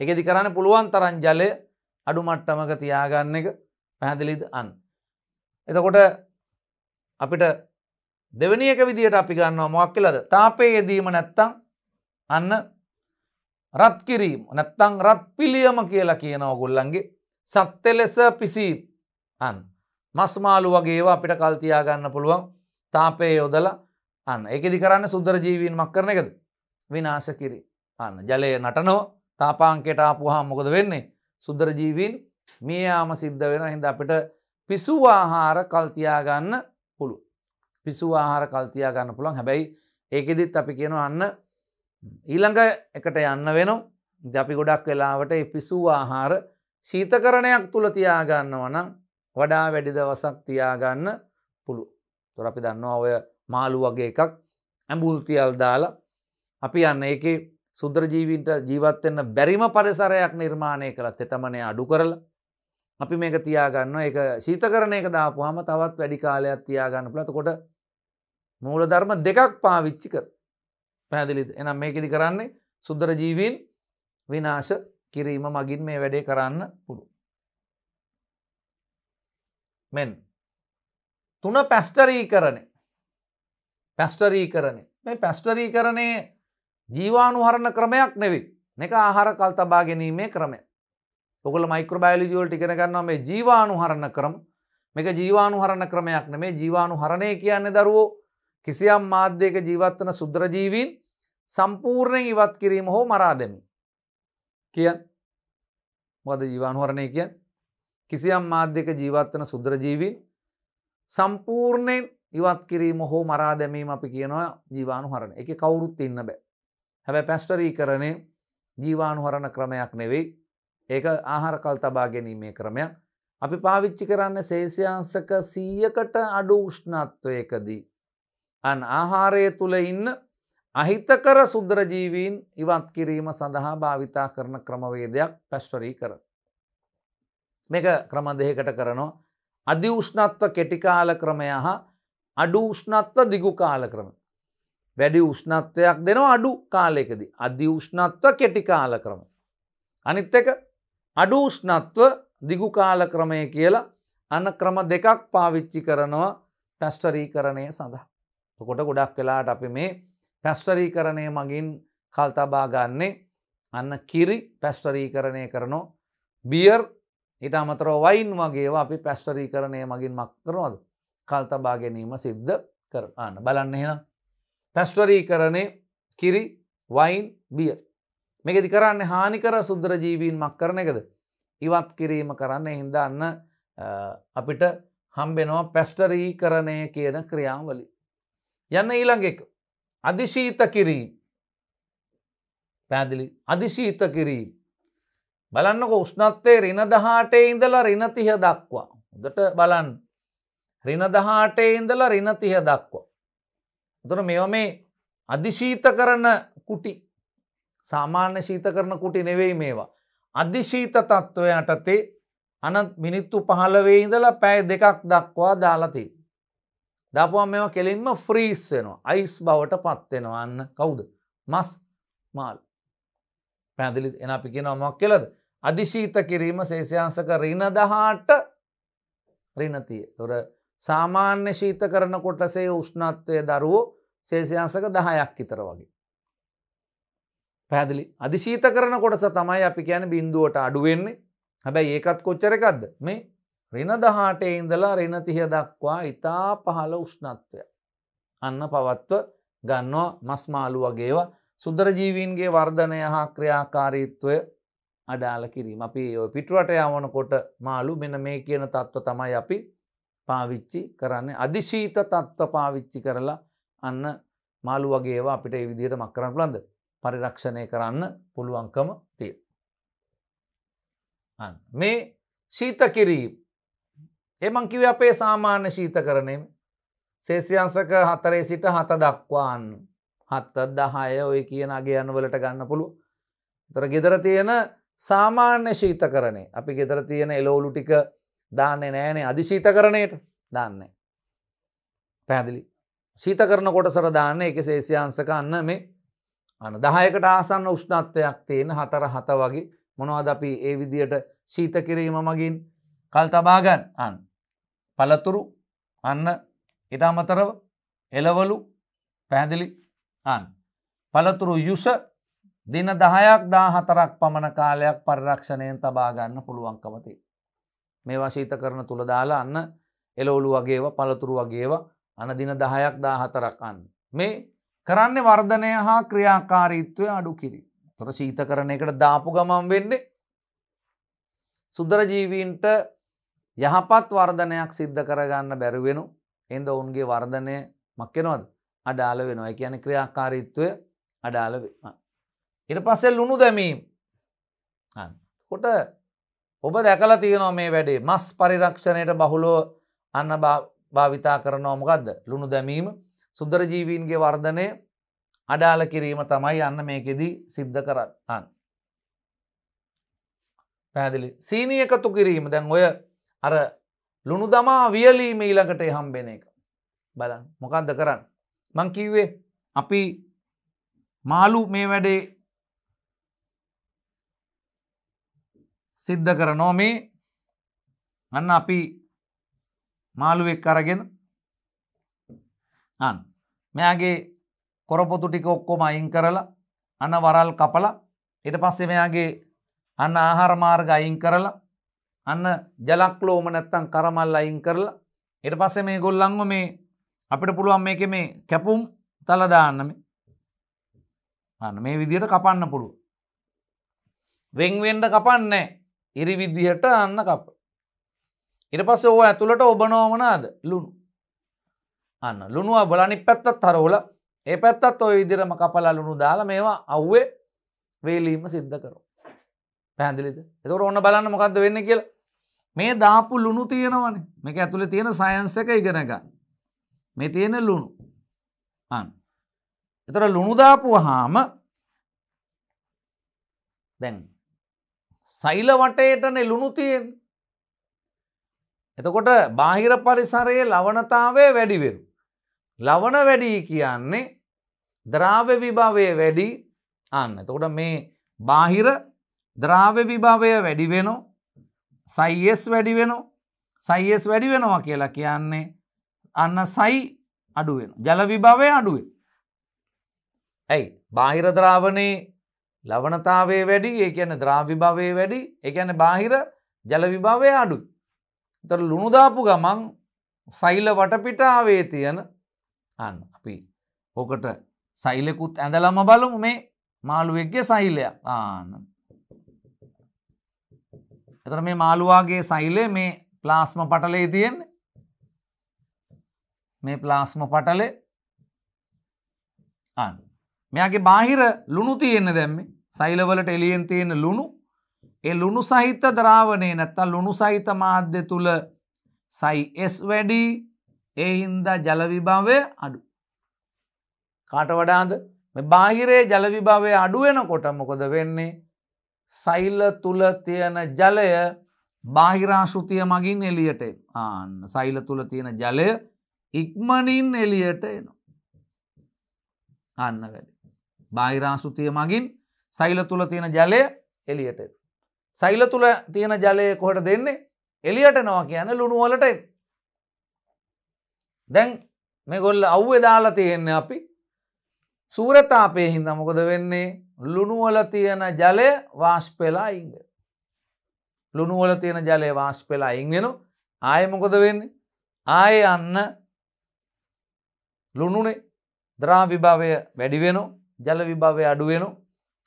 ඒකෙදි කරන්න පුළුවන් තරම් ජලය අඩු මට්ටමක තියාගන්න එක පැහැදිලිද අන්න. එතකොට අපිට දෙවනි එක විදිහට අපි ගන්නවා මොකක් කියලාද? තාපයේ යෙදීම නැත්තම් අන්න රත් කිරීම නැත්තම් රත් පිළියම කියලා කියන ඕගොල්ලන්ගේ සත්ත්‍ය ලෙස පිසීම් අන්න මස් මාළු වගේ ඒවා අපිට කල් තියා ගන්න පුළුවන් තාපයේ යොදලා අන්න ඒකෙදි කරන්නේ සුන්දර ජීවීන් මක් කරන එකද? විනාශ කිරීම. අන්න ජලය නටනවා තාපාංකයට ආපුහා මොකද වෙන්නේ? සුන්දර ජීවීන් මියයාම සිද්ධ වෙන හිඳ අපිට පිසු ආහාර කල්තියාගන්න පිසු ආහාර කල්තියා ගන්න පුළන් හැබැයි ඒකෙදිත් අපි කියන අන්න ඊළඟ එකට යන්න වෙන අපි ගොඩක් වෙලාවට පිසු ආහාර ශීතකරණයක් තුළ තියාගන්නවනම් වඩා වැඩි දවසක් තියාගන්න පුළු තොර අපි දන්නවා ඔය මාළු වගේ එකක් ඇඹුල්තියල් දාලා අපි යන්න ඒක සුද්‍රජීවින්ට ජීවත්වෙන්න බැරිම පරිසරයක් නිර්මාණය කරත් එතමනය අඩු කරලා අපි මේක තියාගන්න ඒ ශීතකරණයක දාපුහම තවත් වැඩි කාලයක් තියාගන්න පලතකොට මූල ධර්ම දෙකක් පාවිච්චි කර පැදිලිද එනම් මේකෙදි කරන්නේ සුද්දර ජීවීන් විනාශ කිරීම මගින් මේ වැඩේ කරන්න පුළු. මෙන් තුන පැස්ටරී කරනේ පැස්ටරී කරනේ මේ පැස්ටරී කරනේ ජීවානුහරණ ක්‍රමයක් නෙවි එක ආහාර කල් තබා ගැනීමේ ක්‍රමය ඔකල මයිකරබයිලජෝල්ට ඉගෙන ගන්නවා මේ ජීවානුහරණ ක්‍රම මේක ජීවානුහරණ ක්‍රමයක් නෙමේ ජීවානුහරණය කියන්නේ දරුවෝ කිසියම් මාධ්‍යයක ජීවත්වන සුද්‍රජීවීන් සම්පූර්ණයෙන් ඉවත් කිරීම හෝ මරාදමි. කියන් මොද ජීවාන්හරණය කියන් කිසියම් මාධ්‍යක ජීවත්වන සුද්‍රජීවීන් සම්පූර්ණයෙන් ඉවත් කිරීම හෝ මරා දැමීම අපි කියනවා ජීවානුහරණ එක කවුරුත් ඉන්න බෑ. හැබැ පැස්ටරී කරණය ජීවානුහරණ ක්‍රමයක් නෙවෙයි ඒක ආහාරකල් තබා ගැනීමේ ක්‍රමයක් අපි පාවිච්චි කරන්න සේසියංසක සීයකට අඩු උෂ්ණත්වයකදී අන් ආහාරය තුළ ඉන්න අහිතකර සුද්‍රජීවීන් ඉවත් කිරීම සඳහා භාවිතා කරන ක්‍රමවේදයක් පැස්ටරී කර. මේක ක්‍රම දෙහකට කරනවා අධිඋෂ්ණත්ව කෙටිකාල ක්‍රමය හා අඩු උෂ්ණත්ව දිගුකාල ක්‍රම. වැඩි උෂ්ණත්වයක් දෙනවා අඩු කාලයකද. අධි උෂ්ණත්ව කෙටිකාල ක්‍රම. අනිත් එක අඩු උෂ්ණත්ව දිගුකාල ක්‍රමය කියලා අන ක්‍රම දෙකක් පාවිච්චි කරනවා පැස්ටරී කරණය සඳහා. තකොට ගොඩක් වෙලාට අපි මේ පැස්ටරීකරණය මගින් කල්තබාගන්නේ අන්න කිරි පැස්ටරීකරණය කරනෝ බියර් ඉට අමතර වයින් වගේවා අපි පැස්ටරීකරණය මගින් මක්කරනවද කල්තබා ගැනීම සිද්ධ කරන්න බලන්න එහෙනම් පැස්ටරීකරණය කිරි වයින් බියර් මේකෙති කරන්න හානිකර සුද්‍රජීවීන් මක් කරන එකද ඉවත් කිරීම කරන්න හින්දන්න අපිට හම්බෙනවා පැස්ටරීකරණය කියන ක්‍රියාවලි යන්න ඊළඟ එක අධිශීත කිරීම පැදිලි අධිශීත කිරීම බලන්නක උෂ්නත්තේ රින දහටේ ඉඳලා රිනතිහ දක්වා හොදට බලන් රින දහටේ ඉඳලා රිනතිහ දක්වා තුර මෙව මේ අධිශීත කරන කුටි සාමාන්‍ය ශීත කරන කුටි නෙවෙයි මේවා අධිශීත තත්ත්වය යටතේ අනත් මිනිත්තු පහළවේ ඉඳලා පැය දෙකක් දක්වා දාලතිී දාපුුවන් මෙවා කෙලින්ම ෆ්‍රීස් වෙනවා අයිස් බවට පත්වෙනවා අන්න කවුද මස් මාල් පැදිලි එන අපි කියෙනවාමක් කෙලද අධිශීත කිරීම සේෂයන්සක රින දහාට රිනතිය තොර සාමාන්‍ය ශීත කරන කොටසේ උෂ්ණත්වය දරුවෝ සේෂයන්සක දහයක් හිතර වගේ. පැදිලි අධිශීත කරන කොටස තමයි අපි කියන බින්දුවට අඩුවෙන්නේ හැබැයි ඒකත් කොච්චර එකක්ද මේ රින දහටේ ඉඳලා රිනතිහ දක්වා ඉතා පහළ උෂ්ණත්වය. අන්න පවත්ව ගන්නෝ මස්මාලු වගේව සුදරජීවීන්ගේ වර්ධනය හා ක්‍රියාකාරීත්වය අඩාල කිරීම අපි ඔය පිටුවට යවනකොට මාලු මෙන මේ කියන තත්ත්ව තමයි අපි පාවිච්චි කරන්නේ අධිශීත තත්ත්ව පාවිච්චි කරලා අන්න මාළු වගේවා අපිට ඒ විදිහට මක් කරන්න පුළන්ද පරිරක්ෂණය කරන්න පුළුවන්කම තිය. මේ ශීත කිරීම් එමං කිව අපේ සාමාන්‍ය ශීතකරණය සේසියන්සක හතරේ සිට හත දක්වාන් හත්ත දහය ඔය කියන අගේ අනුවලට ගන්න පුළුව. තර ගෙදර තියෙන සාමාන්‍ය ශීතකරණය අපි ගෙදර තියෙන එලෝලු ටික දාන්නේ නෑනේ අධිශීතකරණයට දන්නේ. පැදිලි ශීතකරන කොටසර දාන්න එක සේසියන්සක අන්න මේ අන දහයකට ආසන්න උෂ්ණත්වයක් තියෙන හතර හත වගේ මොනවද අපි ඒ විදියට ශීත කිරීම මගින් කල් තබාගන්න අන්න. පළතුරු අන්න ඉට අමතරව එලවලු පැහැදිලි අන්. පළතුරු යුස දින දහයක් දාහතරක් පමණ කාලයක් පරිරක්ෂණයෙන් තබාගන්න පුළුවන්කමති. මේවා ශීත කරන තුළ දාලා අන්න එලවලු වගේව පළතුරු වගේව අන දින දහයක් දාහතරක් අන්න. මේ කරන්නේ වර්ධනය හා ක්‍රියාකාරීත්වය අඩු කිරි. තොර ශීත කරන එකට දාපු ගමම් වෙන්නේ සුදරජීවීන්ට යහපත් වර්ධනයක් සිද්ධ කරගන්න බැරිවෙනු එන්ද ඔවුන්ගේ වර්ධනය මක්කෙනවද අඩාල වෙනවා කියන ක්‍රියාකාරීත්වය අඩාල ඉට පස්සෙල් ලුණු දැමීම් කොට ඔබ දැකල තියෙනවා මේ වැඩේ මස් පරිරක්ෂණයට බහුලෝ අන්න භාවිතා කරනෝමකක්ද ලුණු දැමීම සුද්දරජීවීන්ගේ වර්ධනය අඩාල කිරීම තමයි අන්න මේකෙදී සිද්ධ කරන්න. පැදිලි සීනි එකතු කිරීම දැන් ඔය අර ලුණු දමා වියලීම ඊළඟට හම්බෙන එක. බලන් මොකක්ද කරන්න. මං කිව්වේ අපි මාලු මේ වැඩේ සිද්ධ කර නෝ මේ අන්න අපි මාළුවෙක් කරගෙන අන් මෙයාගේ කොරපොතු ටික ඔක්කොම අයින් කරලා අන වරල් කපලා ඉට පස්සේ මෙයාගේ අන්න ආහාරමාර්ග අයින් කරලා අන්න ජලක්ලෝම නැත්තං කරමල් අයින් කරලා එට පස්සේ මේ ගොල්ලංව මේ අපිට පුළුවන් මේක මේ කැපුම් තලදාන්නම අන්න මේ විදියට කපන්න පුළුව වෙංවෙන්ඩ කපන්නේ ඉරි විදිහට අන්න කප ඉට පස්ස ඕ ඇතුළට ඔබනෝමනාද ලුණු අන්න ලුණුව බලනි පැත්තත් හරෝල ඒ පැත්තත් ඔය විදිරම කපලා ලුණු දාලා මේවා අව්වේ වේලීම සිද්ධ කරෝ පැහැදිලිද එතකට ඔන්න බලන්න මොකක්ද වෙන්න කියලා මේ දාපු ලුණු තියෙනවනේ මේක ඇතුළ තියෙන සයන්ස එක ඉගෙනක මේ තියෙන ලුණු අන් එතර ලුණුදාපු හාම දැන් සෛල වටේටනේ ලුණු තියෙන් එතකොට බාහිර පරිසරයේ ලවනතාවේ වැඩිවෙරු ලවන වැඩී කියන්නේ ද්‍රාව්‍ය විභාවය වැඩි අන්න එතකොට මේ බාහිර ද්‍රාව්‍ය විභාවය වැඩිවෙනවා සයිස් වැඩි වෙනවා සයිස් වැඩි වෙනවා කියලා කියන්නේ අන්න සයි අඩුවෙන ජලවිභවය අඩුවෙන් ඇයි බාහිරද්‍රාවනයේ ලවනතාවේ වැඩි ඒ කියන ද්‍රාවිභවය වැඩි එකන බාහිර ජලවිභවය අඩු තර ලුණුදාපු ගමන් සෛල වටපිටාවේ තියෙන අන්න අපි ඕකට සෛලෙකුත් ඇඳලම බලමු මේ මාළුවෙක්ගේ සෛලයක් ආන්න එතර මේ මාළුවාගේ සෛලය මේ ප්ලාස්ම පටලේ තියෙන්නේ මේ ප්ලාස්ම පටලේ අන්න මෙයාගේ බාහිර ලුණු තියෙන දැම්මේ සෛලවලට එලියෙන් තියෙන ලුණු ඒ ලුණු සහිත ද්‍රාවණය නැත්තම් ලුණු සහිත මාධ්‍ය තුල සයි S වැඩි ඒ හින්දා ජල විභවය අඩු කාට වඩාද මේ බාහිරේ ජල විභවය අඩු වෙනකොට මොකද වෙන්නේ සෛල්ල තුළ තියෙන ජලය බාහිරාශෘතිය මගින් එලියට ආන්න සෛල තුළ තියෙන ජලය ඉක්මනින් එලියට එන අන්න වැඩ බාහිරාශෘතිය මගින් සෛල තුළ තියෙන ජලය එලියට සෛල තුළ තියෙන ජලය කොහට දෙන්නේ එලියට නවා කියන ලුණුවලට දැන් මෙගොල්ල අව්‍ය දාලා තියෙන්නේ අපි සූරතාපය හින්දා මොකද වෙන්නේ ලුණුවල තියෙන ජලය වාස්පෙලා ඉංග. ලුණුවල තියෙන ජලය වාස්පෙලා ඉංගෙන ආයමකොද වෙන්නේ ආය අන්න ලුණුනේ ද්‍රාවිභාවය වැඩිවෙනෝ ජල විභාවය අඩුවෙනෝ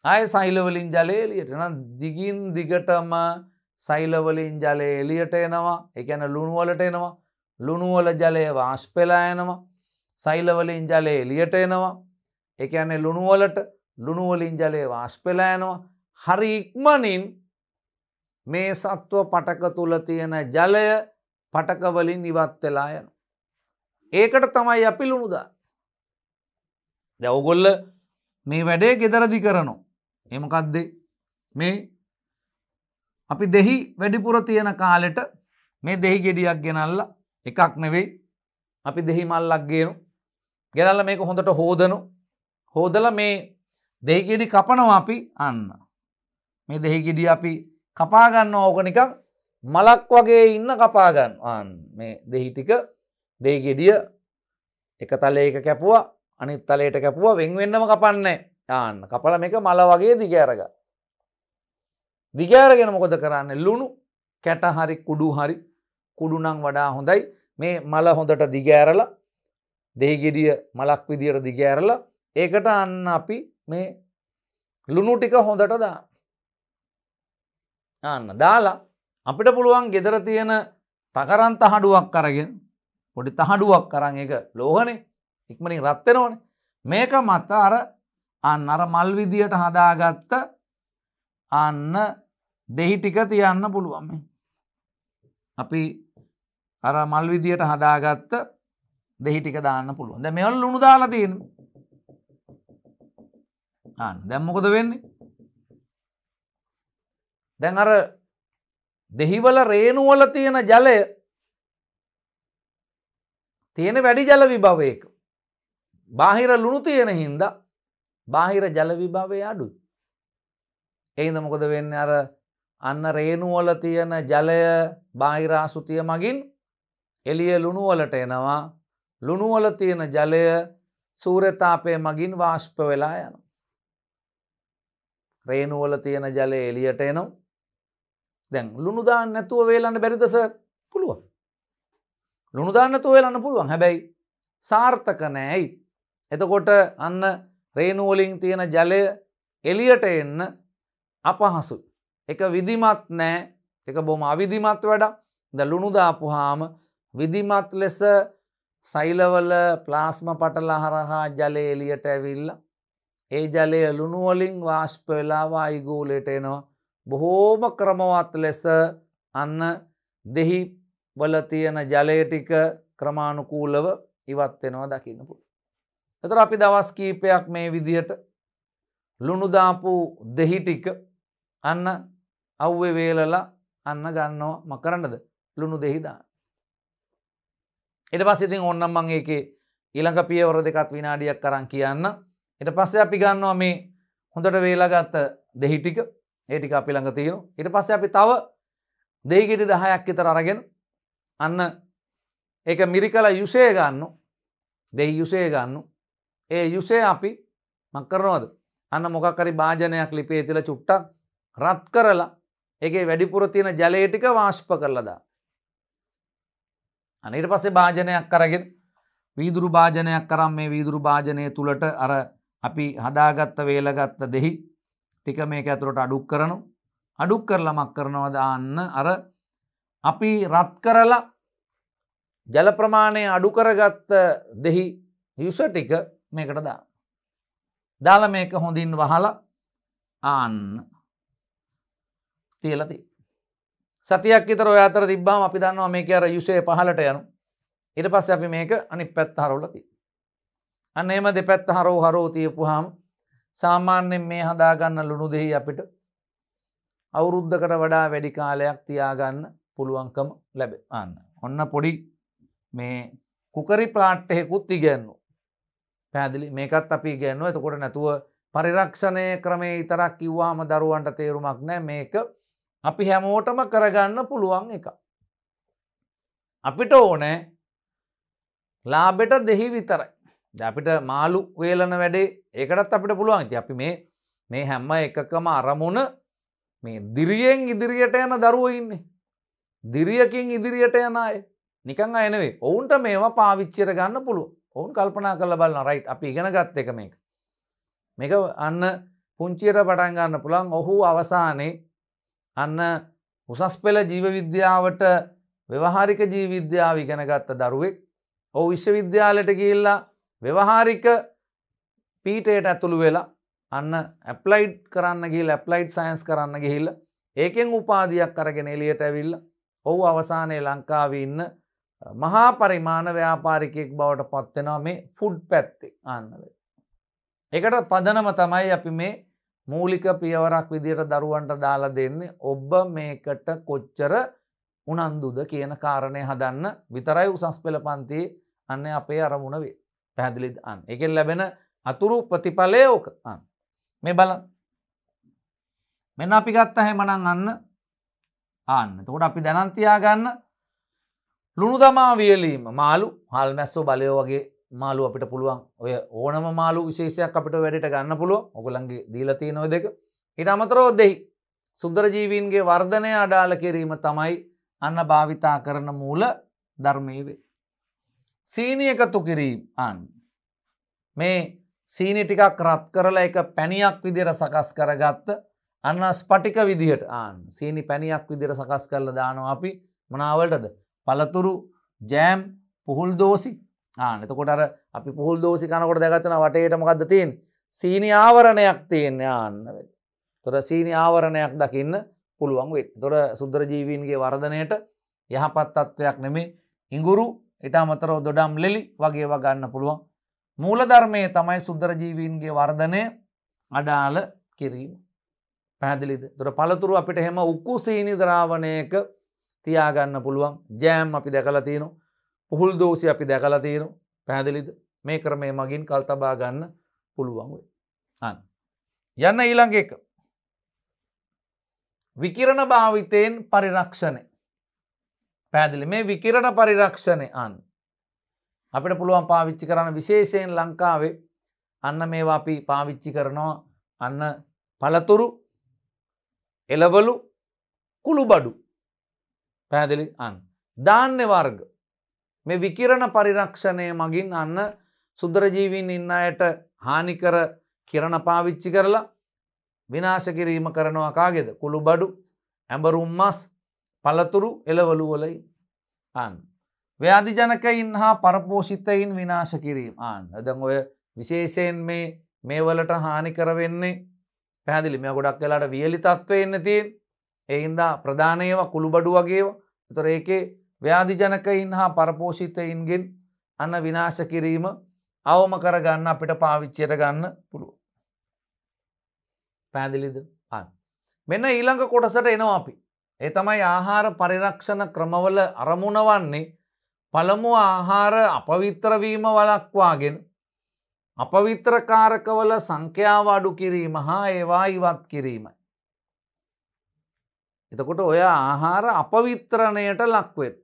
ආය සයිලවලින් ජලය එලියට නම් දිගින් දිගටම සයිලවලින් ජලය එලියට එනවා එකැන ලුණුවලට එනවා ලුණුවල ජලය වාස්පෙලා යනවා සයිලවලින් ජලය එලියට එනවා එකඇනේ ලුණුවලට ලුණුවලින් ජලය වාශ්පෙලෑනවා හරි ඉක්මනින් මේ සත්ව පටක තුළ තියෙන ජලය පටකවලින් ඉවත් වෙලා යන. ඒකට තමයි අපි ලුණුදා. දැවගොල්ල මේ වැඩේ ගෙදරදි කරනවා. එමකක්දේ මේ අපි දෙහි වැඩිපුර තියෙන කාලෙට මේ දෙහි ගෙඩියක් ගෙනල්ල එකක් නෙවෙයි අපි දෙහි මල්ලක් ගේනු ගෙනල්ල මේක හොඳට හෝදනු හෝදල මේ දෙහිගෙඩි කපනවා අපි අන්න. මේ දෙහිගෙඩි අපි කපාගන්න ඕකනිකක් මලක් වගේ ඉන්න කපාගන්න අන් මේ දෙහිටික දෙගෙඩිය එක තලේ එක කැපුවා අනිත් තලයට කැපුවා වෙන්වෙන්නම කපන්නේ ආන්න කපල මේක මල වගේ දිගෑරග. දිගෑරගෙන මොකොද කරන්න ලුණු කැට හරි කුඩු හරි කුඩුනං වඩා හොඳයි මේ මල හොඳට දිගෑරල දෙහිගෙඩිය මලක් විදියට දිගෑරල ඒකට අන්න අපි මේ ලුණු ටික හොඳට දා. අන්න දාලා අපිට පුළුවන් ගෙදර තියෙන තකරන් තහඩුවක් කරගෙන පොඩි තහඩුවක් කරන් එක ලෝහනේ ඉක්මනින් රත්වෙනවන මේක මත අර අන්න අර මල් විදියට හදාගත්ත අන්න දෙහි ටික තියන්න පුළුවන් අපි අර මල් විදියට හදාගත්ත දෙහි ටික දාන්න පුළුවන් ද මෙවල් ලුණු දාලා තියෙනවා ආන දැම්මකොද වෙන්නේ දැන් අර දෙහිවල රේනුවල තියෙන ජලය තියෙන වැඩි ජලවිභවයක බාහිර ලුණු තියෙන හින්ද බාහිර ජලවිභවය අඩු එයිද මොකද වෙන්න අර අන්න රේනුවල තියෙන ජලය බාහිරාසුතිය මගින් එළිය ලුණුවලට එනවා ලුණුවල තියෙන ජලය සූරතාපය මගින් වාශ්ප වෙලා යන. රේනුවල තියෙන ජලය එලියට එනවා දැන් ලුණුදාන් නැතුව වේලන්න බැරිදස පුළුව ලුණුදාන්නතුව වෙලන්න පුළුවන් හැබැයි සාර්ථක නෑයි එතකොට අන්න රේනුවලින් තියෙන ජලය එලියට එන්න අපහසු එක විදිමත් නෑ එක බොම අවිදිමත් වැඩ ද ලුණුදාපුහාම විදිමත් ලෙස සයිලවල ප්ලාස්ම පටලා හරහා ජලය එලියට ඇවිල්ලා ඒ ජලය ලුණුවලින් වාශ්ප වෙලා වායුගෝලයට එනවා. බොහෝම ක්‍රමවත් ලෙස අන්න දෙහි වල තියෙන ජලය ටික ක්‍රමානුකූලව ඉවත් වෙනවා දකින්න පුළුවන්. එතකොට අපි දවස් කීපයක් මේ විදිහට ලුණු දාපු දෙහි ටික අන්න අව්වේ වේලලා අන්න ගන්නවා මකරන්නද ලුණු දෙහි දාන්න. ඊට පස්සේ ඉතින් ඕන්නම් මම ඒකේ ඊළඟ පියවර දෙකක් විනාඩියක් කරන් කියන්න. එට පස්සේ අපි ගන්නවා මේ හොඳට වේලාගත්ත දෙහිටික ඒටික අපි ළඟ තියෙන ඉට පස්ස අපි තව දෙහිගෙටි දහයක් විතර අරගෙන අන්න ඒක මිරිකල යුසේ ගන්න දෙහි යුසේ ගන්න ඒ යුසේ අපි මක්කරනවද අන්න මොකක්කරි භාජනයක් ලිපේ තිල චුට්ටක් රත් කරලා ඒගේ වැඩිපුර තියෙන ජලේටික වාශ්ප කරලදා අනිට පස්සේ භාජනයක් කරගෙන වීදුරු භාජනයක් කරම් මේ වීදුරු භාජනය තුළට අර අපි හදාගත්ත වේලගත්ත දෙහි ටික මේක ඇතුළට අඩුක් කරනු අඩුක් කරලමක් කරනවදාන්න අර අපි රත් කරලා ජලප්‍රමාණය අඩුකරගත්ත දෙහි යුස ටික මේකට දා. දාල මේක හොඳින් වහල ආන්න තියලති. සතියක් ඉතර ඔය අතර තිබ්බාම අපි දන්නවා මේක අර යුසේ පහලට යනු ඉට පස්ස අපි මේක අනි පැත් හරුලති අන්න එම දෙපැත් හරෝ හරෝ තියපුහාම් සාමාන්‍යෙන් මේ හදාගන්න ලුණු දෙහි අපිට අවුරුද්ධකට වඩා වැඩි කාලයක් තියාගන්න පුළුවන්කම ලැබ අන්න ඔන්න පොඩි මේ කුකරි පාට්ටෙකුත් ඉගැන්නු පැදිලි මේකත් අපි ගැන්නුව එතකොට නැතුව පරිරක්ෂණය ක්‍රමේ ඉතරක් කිව්වාම දරුවන්ට තේරුමක් නෑ මේක අපි හැමෝටම කරගන්න පුළුවන් එක. අපිට ඕනෑ ලාබෙට දෙහි විතරයි අපිට මාලු වේලන වැඩේ ඒකටත් අපිට පුළුවන් ති අපි මේ මේ හැම්ම එකකම අරමුණ මේ දිරියෙන් ඉදිරියට යන දරුව ඉන්නේ. දිරියකින් ඉදිරියට යන අය නිකං අයනවේ ඔවුන්ට මේවා පාවිච්චිර ගන්න පුළුව ඔවුන් කල්පනා කල බල රයිට් අපි ඉගෙන ගත්ත එක මේක. මේක අන්න පුංචියට පටන් ගන්න පුළන් ඔහු අවසානයේ අන්න උසස් පෙළ ජීවවිද්‍යාවට ව්‍යවහාරික ජීවිද්‍යාව ඉගෙන ගත්ත දරුවෙක් ඔහු විශ්වවිද්‍යාලයට ගිල්ලා ව්‍යවහාරික පීටයට ඇතුළු වෙලා අන්න ඇප්ලයිඩ් කරන්න ගිල් ඇප්ලයිට් සයින්ස් කරන්න ගිහිල්ල ඒකෙන් උපාධයක් කරගෙන එලියට ඇවිල්ල ඔහු අවසානයේ ලංකාව ඉන්න මහා පරිමාණ ව්‍යාපාරිකයෙක් බවට පත්වෙනවා මේ ෆුඩ් පැත්තේ අන්නද. එකට පදනම තමයි අපි මේ මූලික පියවරක් විදියට දරුවන්ට දාලා දෙන්නේ ඔබ මේකට කොච්චර උනන්දුද කියන කාරණය හදන්න විතරයි උසස් පෙළ පන්ති අන්න අපේ අරමුණ වේ. පැහැදිලිද අන් එකෙන් ලැබෙන අතුරු ප්‍රතිඵලය ඕක අන් මේ බල මෙන්න අපි ගත්ත හැමනං අන්න අන්න තකොට අපි දැනන්තියා ගන්න ලුණු දමා වියලීම මාලු හල් මැස්සෝ බලයෝ වගේ මාලු අපිට පුළුවන් ඔය ඕනම මාලු විශේෂයක් අපිට වැඩට ගන්න පුළුව ඔකුළන්ගේ දීලතිය නොය දෙක හිට අමතරෝ දෙහි සුද්දරජීවීන්ගේ වර්ධනය අඩාල කිරීම තමයි අන්න භාවිතා කරන මූල ධර්මීවේ සීනි එකතු කිරීම් අන්. මේ සීනි ටිකක් රත් කරලා එක පැණියක් විදිර සකස් කරගත්ත අන්න ස්පටික විදිහට ආන් සීනි පැණියක් විදිර සකස් කරල දානවා අපි මනාවලටද පළතුරු ජෑම් පුහුල් දෝසි ආන එතකොට අර අපි පුහුල් දෝසි කනකොට දැගත්තන වටේට මොකක්ද තියෙන් සීනි ආවරණයක් තියෙන්නේ ආන්න තොර සීනි ආවරණයක් දකින්න පුළුවන් වෙත් තොර සුද්දරජීවීන්ගේ වර්ධනයට යහපත්තත්වයක් නෙමේ ඉඟුරු එට අමතරෝ දොඩම් ලෙලි වගේවා ගන්න පුළුවන්. මූලධර්මය තමයි සුද්දරජීවීන්ගේ වර්ධනය අඩාල කිරීම. පැදිලිද තුර පළතුරු අපිට හෙම උක්කු සීනි ද්‍රාවණයක තියාගන්න පුළුවන් ජෑම් අපි දැකලතියනු පුහුල් දෝසි අපි දැකලතියනු පැදිලිද මේ ක්‍රමය මගින් කල්තබා ගන්න පුළුවන්ේ. අන්. යන්න ඊළඟ එක. විකිරණ භාවිතයෙන් පරිරක්ෂණය පැදිලි මේ විකිරණ පරිරක්ෂණය අන්. අපිට පුළුවන් පාවිච්චි කරන්න විශේෂයෙන් ලංකාවේ අන්න මේවා අපි පාවිච්චි කරනවා අන්න පළතුරු එලවලු කුළු බඩු පැදිලි අන්. ධාන්‍ය වර්ග මේ විකිරණ පරිරක්ෂණය මගින් අන්න සුදරජීවින් ඉන්න අයට හානිකර කිරණ පාවිච්චි කරලා විනාශ කිරීම කරනවා කාගෙද කුළු බඩු ඇඹරුම්මස් පළතුරු එළවලුවලයි අන්. ව්‍යාධිජනකයින් හා පරපෝෂිතයින් විනාශ කිරීම ආන් ඇදන් ඔය විශේෂයෙන් මේ මේවලට හානි කරවෙන්නේ පැදිලි මෙ ගොඩක් කලාට වියලි තත්ත්වයන්න තියෙන් එයින්දා ප්‍රධානයව කුළුබඩු වගේව තොර ඒකේ ව්‍යාධිජනකයින් හා පරපෝෂිතයින්ගෙන් අන්න විනාශ කිරීම අවම කරගන්න අපිට පාවිච්චයට ගන්න පුළුව. පැදිලිද අන් මෙන්න ඊළඟ කොටසට එනවා අපි ඒ තමයි ආහාර පරිරක්ෂණ ක්‍රමවල අරමුණ වන්නේ පළමුුව ආහාර අපවිත්‍රවීම වලක්වාගෙන අපවිත්‍රකාරකවල සංඛ්‍යාව අඩු කිරීම හා ඒවා ඉවත් කිරීමයි. එතකොට ඔය ආහාර අපවිත්‍රණයට ලක්වෙත්.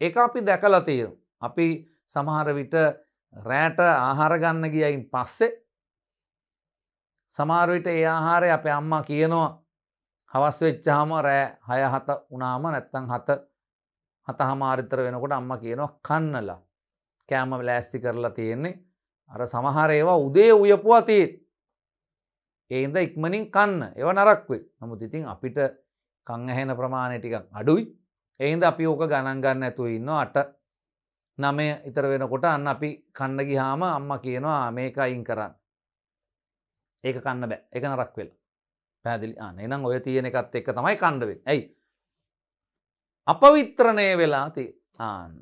ඒ අපි දැකලතීරු. අපි සමහරවිට රෑට ආහාරගන්න ගියයින් පස්සෙ සමාරවිට ඒ ආහාරය අප අම්මා කියනවා හවස් වෙච්චාම රෑ හය හත වනාම නැත්තං හත හත හමාරිතර වෙනකොට අම්ම කියනවා කන්නලා කෑම ලෑස්ති කරලා තියෙන්නේ අර සමහර ඒවා උදේ උයපුවතිත් ඒද ඉක්මනින් කන්න ඒව නරක්වේ නමුත් ඉතින් අපිට කංහැන ප්‍රමාණය ටික අඩුයි එයින්ද අපි ඕක ගණන් ගන්න ඇතු ඉන්න අට නමය ඉතර වෙනකොට අන්න අපි කන්න ගිහාම අම්ම කියනවා මේක අයින් කරන්න ඒක කන්න බෑ එක නරක් වෙලා පැදිලි අන්න එනම් ඔය තියෙන එකත් එක්ක තමයි කණ්ඩුවෙන් ඇයි අපවිත්‍රණය වෙලා ති ආන්න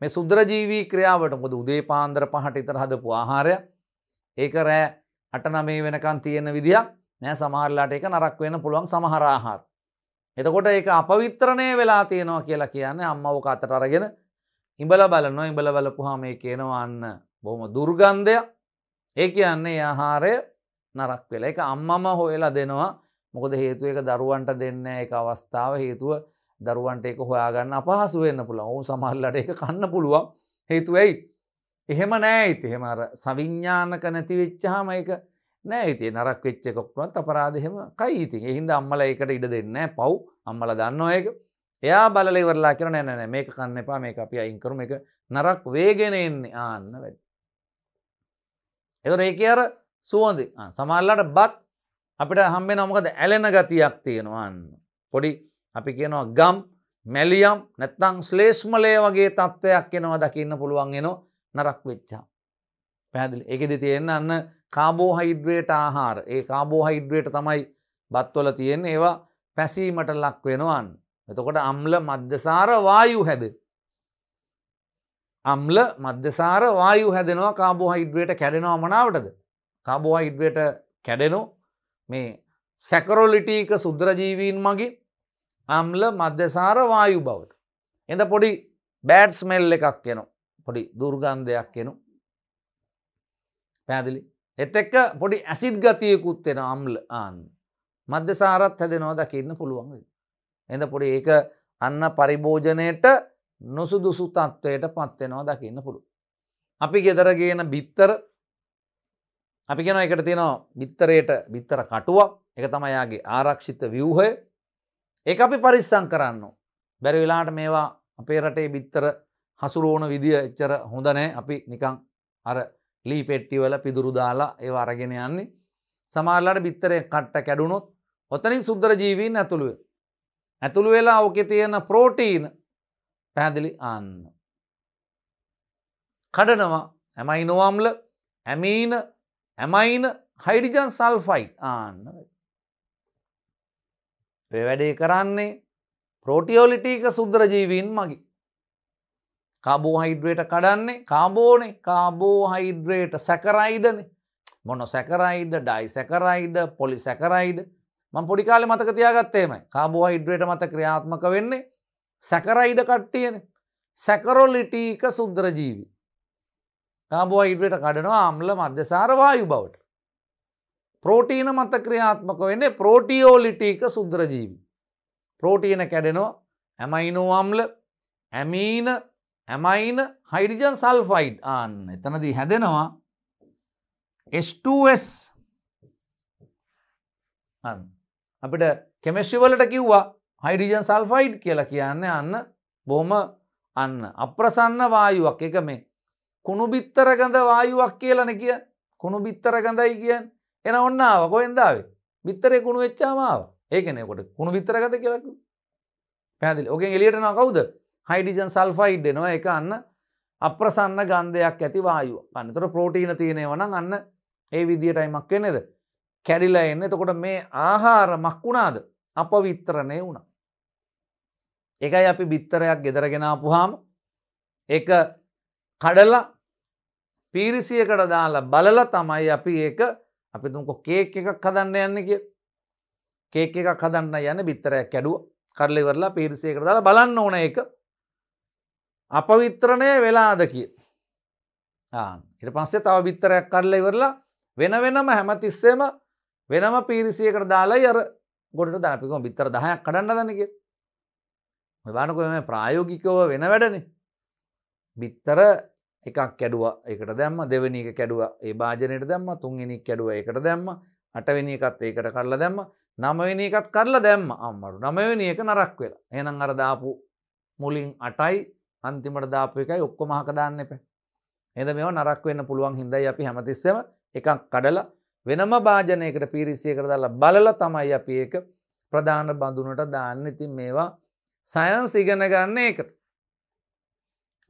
මේ සුද්‍රජීවී ක්‍රියාවට මුොද උදේ පාන්දර පහට ඉතර හදපු ආහාරය ඒක රෑ අට නමේ වෙනකන් තියෙන විදික් නෑ සමහරලාට එක නරක් වෙන පුළුවන් සමහරආහාර එතකොට ඒ අපවිත්‍රණය වෙලා තියෙනවා කියලා කියන්න අම්මව කතට අරගෙන ඉඹල බලනො ඉඹල බලපුහම මේ කියනවන්න බොහොම දුර්ගන්ධයක් ඒ කියන්නේ ආහාරය නරක් වෙලා එක අම්මම හොයලා දෙනවා මොකද හේතුව එක දරුවන්ට දෙන්න එක අවස්ථාව හේතුව දරුවන්ට එක හොයාගන්න අපහසු වෙන්න පුළුවන් ඔවු සමහල්ලට එක කන්න පුළුවන් හේතු ඇයි එහෙම නෑ ඉති හෙමර සවිඤ්ඥානක නැතිවෙච්චහම එක නෑ ඉති නරක් වෙච්ච කොක්නත් අපරාධහෙම කයි ඉතින් එහින්ද අම්මල එකට ඉඩ දෙන්න පව් අම්මල දන්නවා එක එයා බලල වරලා කර නෑනෑ මේ කන්න එපා මේ අපි අයිංකරම එක නරක් වේගෙන එන්නේ ආන්න වැඩ එතර ඒක අර සුවඳ සමල්ලට බත් අපිට හම්බෙන මොකද ඇලෙන ගතියක් තියෙනවාන්න. පොඩි අපි කියනවා ගම් මැලියම් නැත්තං ශ්ලේෂ්මලය වගේ තත්ත්වයක් එනවා දකින්න පුළුවන් එනො නරක් වෙච්චා. පැදිලි එකෙදි තියෙන්න අන්න කාබෝහයිඩ්‍රේට ආහාර ඒ කාබෝහයිඩ්‍රේට තමයි බත්වොල තියෙන් ඒවා පැසීමට ලක් වෙනවාන්. එතකොට අම්ල මධ්‍යසාර වායු හැද. අම්ල මධ්‍යසාර වායු හැදෙනවා කාබෝහයිඩ්‍රේට කැඩෙනවා මනාවටද. කාබෝහයිඩ්වයට කැඩෙනෝ මේ සැකරොලිටීක සුද්‍රජීවීන් මගේ අම්ල මධ්‍යසාර වායු බවට. එඳ පොඩි බෑඩ්ස් මෙල් එකක් එනු පොඩි දුර්ගන්ධයක් එනු පැදිලි එත එක්ක පොඩි ඇසිඩ් ගතියකුත් එෙන අම්ල ආන් මධ්‍යසාරත් හැදෙනවා දකින්න පුළුවන් එඳ පොඩි ඒක අන්න පරිභෝජනයට නොසුදුසු තත්ත්වයට පත්වෙනවා දකින්න පුළු. අපි ගෙදරගේන බිත්තර අපි ගෙන එකට තියෙනවා බිත්තරයට බිත්තර කටුවක් එක තමයාගේ ආරක්ෂිත ව්‍යූහය ඒ අපි පරිස්සං කරන්න. බැරි වෙලාට මේවා අපේ රටේ බිත්තර හසුරෝන විදිහ එච්චර හොඳනෑ අපි නිකං අර ලී පෙට්ටිවල පිදුරුදාලා ඒ අරගෙන යන්නේ සමාල්ලට බිත්තරය කට්ට කැඩුණොත් ඔතනින් සුද්දර ජීවීන් ඇතුළුව. ඇතුළු වෙලා ඕකෙ තියෙන ප්‍රෝටීන් පැහැදිලි අන්න. කඩනවා ඇමයි නොවම්ල ඇමීන හැමයින හයිඩිජන් සල්ෆයිට් ආන්න ඔය වැඩේ කරන්නේ ප්‍රෝටියෝලිටීක සුද්‍රජීවීන් මගේ කාබෝ හයිඩ්‍රේට කඩන්නේ කාබෝනේ කාබෝ හයිඩ්‍රේට සැකරයිඩන මොන සැකරයිඩ ඩයි සැකරයිඩ පොලි සැකරයිඩ මං පොඩිකාල මතක තියාගත්තේම කාබෝ හයිඩ්‍රේට මත ක්‍රියාත්මක වෙන්නේ සැකරයිඩ කට්ටියන සැකරොලිටීක සුද්‍රජීවී කාබෝහිඩ්‍රට කඩනවා අම්ල මධ්‍යසාරවායු බවට. ප්‍රෝටීන මත ක්‍රියාත්මක වෙන්නේ ප්‍රෝටියෝලිටීක සුද්‍රජීවි. ප්‍රෝටීන කැඩෙනවා ඇමයිනෝ අම්ල ඇමීන ඇමයින හයිඩිජන් සල්ෆයිඩ් ආන්න එතනදී හැදෙනවා S2S අපිට කෙමෙශිවලට කිව්වා හයිඩිජන් සල්ෆයිඩ් කියලා කියන්න අන්න බොහොම අන්න අප්‍රසන්න වායුවක් එක මේ කුණු බිත්තරගඳ වායුවක් කියලන කිය කුණු බිත්තරගඳයි කියන් එන ඔන්නාව කොහෙන්දාවේ බිත්තරය කුණු වෙච්චාමාව ඒකනෙකොට කුණු බිත්තරගත කියලක පැදිලි ඕකෙන් එලියටන කවුද හයිඩිජන් සල්ෆයිඩ් දෙනවා එක අන්න අප්‍රසන්න ගන්ධයක් ඇති වායු අන්නතර ප්‍රෝටීන තියෙනවනම් අන්න ඒ විදිහටයිමක් වෙනද කැඩිලා එන්න එතකොට මේ ආහාර මක්කුණාද අපවිත්තරණය වුණා එකයි අපි බිත්තරයක් ගෙදරගෙනාපුහාම එක කඩලා පීරිසියකට දාලා බලල තමයි අපි ඒක අපි තුන්කො කේක් එකක් හදන්න යන්න කිය කේක් එකක් හදන්න යන බිත්තරයක් කැඩුව කරලිවරලා පිරිසයකට දාලා බලන්න ඕන එක අපවිත්‍රණය වෙලාද කිය ඉට පස්සේ තව බිත්තරයක් කරල ඉවරලා වෙන වෙනම හැමතිස්සේම වෙනම පිරිසියකට දාලා යර ගොඩට දනපික බිත්තර දහයක් කඩන්න දනක මෙවානකො ප්‍රායෝගිකව වෙන වැඩනේ බිත්තර එකක් කැඩුව එකට දැම්ම දෙවැනි එක කැඩුව ඒ භාජනයට දැම්ම තුන්ගෙනක් කැඩුව එකට දැම්ම අටවෙනි එකත් ඒකට කරලා දැම්ම නමවෙනි එකත් කරලා දැම්ම අම්මරු නමවෙනි එක නරක් වෙලා එනම් අරදාපු මුලින් අටයි අන්තිමට දාපු එකයි ඔක්කො මහක දාන්න එප එද මෙ නරක් වෙන්න පුළුවන් හිදයි අපි හැමතිස්සම එකක් කඩලා වෙනම භාජනයකට පිරිසිය කරදාලා බලල තමයි අපි ඒක ප්‍රධාන බඳුනට දාන්න ඉතින් මේවා සයන්ස් ඉගෙන ගන්න එකට.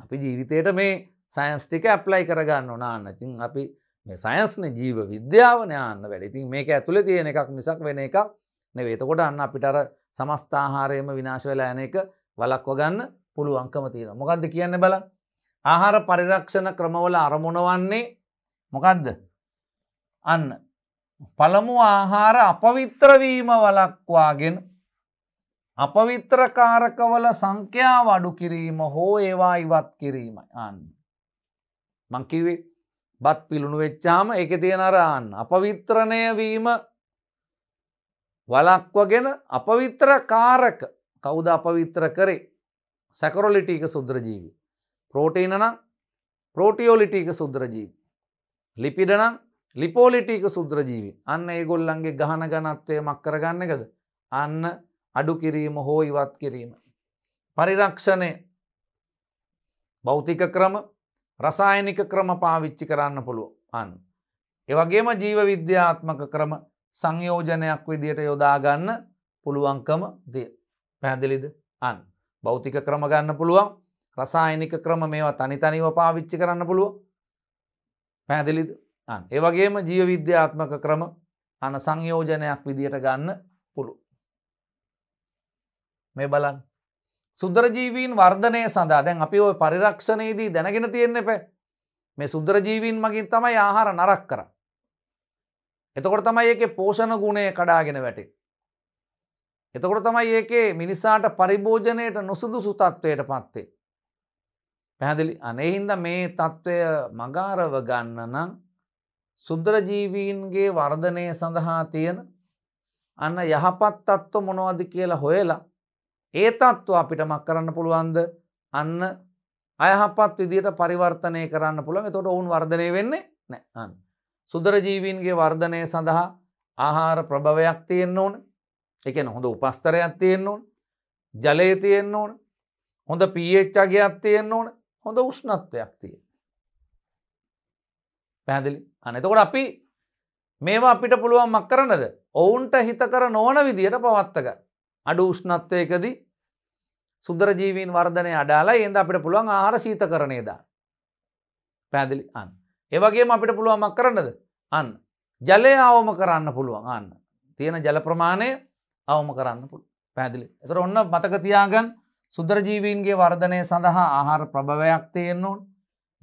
අපි ජීවිතයට මේ සයින්ස් ටික ඇප්ලයි කරගන්න ඕනාන්න ඉතින් අපි මේ සයින්ස්න ජීව විද්‍යාවන යන්න වැඩ ඉතින් මේක ඇතුළ තියෙන එකක් මිසක් වෙන එක නෙවේ එතකොට අන්න අපිටර සමස්ථාහාරයම විනාශවෙලා යන එක වලක්ව ගන්න පුළුවන්කම තියෙන මොකක්ද කියන්න බල ආහාර පරිරක්ෂණ ක්‍රමවල අරමුණවන්නේ මොකක්ද අන්න පළමු ආහාර අපවිත්‍රවීම වලක්වාගෙන අපවිත්‍රකාරකවල සංඛ්‍යාව අඩු කිරීම හෝ ඒවා ඉවත් කිරීමයි අන්න. මංකිවේ බත් පිළුණු වෙච්චාම එක තියෙනරාන්න අපවිත්‍රණය වීම වලක්වගෙන අපවිත්‍ර කාරක කෞද අපවිත්‍ර කරේ සැකරොලිටීක සුද්‍රජීවි. ප්‍රෝටීනනම් ප්‍රෝටියෝලිටීක සුද්‍රජීවි. ලිපිඩනම් ලිපෝලිටීක සුද්‍රජීවි අන්න ඒගොල්ලන්ගේ ගහන ගනත්වය මක් කරගන්න එකද අන්න අඩු කිරීම හෝ ඉවත් කිරීම. පරිරක්ෂණය භෞතික ක්‍රම රසායනික ක්‍රම පාවිච්චි කරන්න පුළුව අන්. එවගේම ජීව විද්‍යාත්මක ක්‍රම සංයෝජනයක් විදියට යොදාගන්න පුළුවන්කම දය. පැහැදිලිද අන්. බෞතික ක්‍රම ගන්න පුළුවන් රසායනික ක්‍රම මේවා තනිතනිව පාවිච්චි කරන්න පුළුව පැහැදිලිද අන් ඒවගේම ජීව විද්‍යාත්මක ක්‍රම අන සංයෝජනයක් විදියට ගන්න පුළු මේ බලන් සුද්දරජීවීන් වර්ධනය සඳහා දැන් අපි ඔය පරිරක්ෂණයේදී දැනගෙන තියෙන්න එපේ මේ සුද්දරජීවීන් මගින් තමයි ආහාර නරක් කර. එතකොට තමයි ඒකේ පෝෂණ ගුණය කඩාගෙන වැටේ. එතකොට තමයි ඒකේ මිනිසාට පරිභෝජනයට නොසුදුසු තත්ත්වයට පත්තේ. පැහැදිලි අනේ හින්ද මේ තත්ත්වය මගාරව ගන්න නම් සුද්‍රජීවීන්ගේ වර්ධනය සඳහා තියෙන අන්න යහපත් තත්ත්ව මොනවද කියලා හොයලා ඒ තත්ත්ව අපිට මක් කරන්න පුළුවන්ද අන්න අයහපත් විදිට පරිවර්තනය කරන්න පුළුවන් තොට ඔවුන් වර්ධනය වෙන්නේ නෑන්. සුදරජීවීන්ගේ වර්ධනය සඳහා ආහාර ප්‍රභවයක් තියෙන් ඕන එක හොඳ උපස්තරයක් තියෙන් ඕන ජලය තියෙන් ඕන හොඳ පීච්චගයක් තියෙන් ඕන හොඳ උෂ්ණත්වයක් තිය. පැදිලි අනතකොට අපි මේවා අපිට පුළුවන් මක් කරනද ඔවුන්ට හිතකර නොවන විදියට පවත්තක අඩු උෂ්ණත්වයකදී සුදරජීවීන් වර්ධනය අඩාලා ඒද අපිට පුළුවන් ආහාර සීත කරනේ දා. පැදිලි අන්න. ඒවගේම අපිට පුළුවමක් කරන්නද අන්න. ජලය අවම කරන්න පුළුවන් අන්න. තියෙන ජල ප්‍රමාණය අවම කරන්න පුළු පැදිලි. එතර ඔන්න මතකතියාගන් සුදරජීවීන්ගේ වර්ධනය සඳහා ආහාර ප්‍රභවයක් තියෙන් ඕන්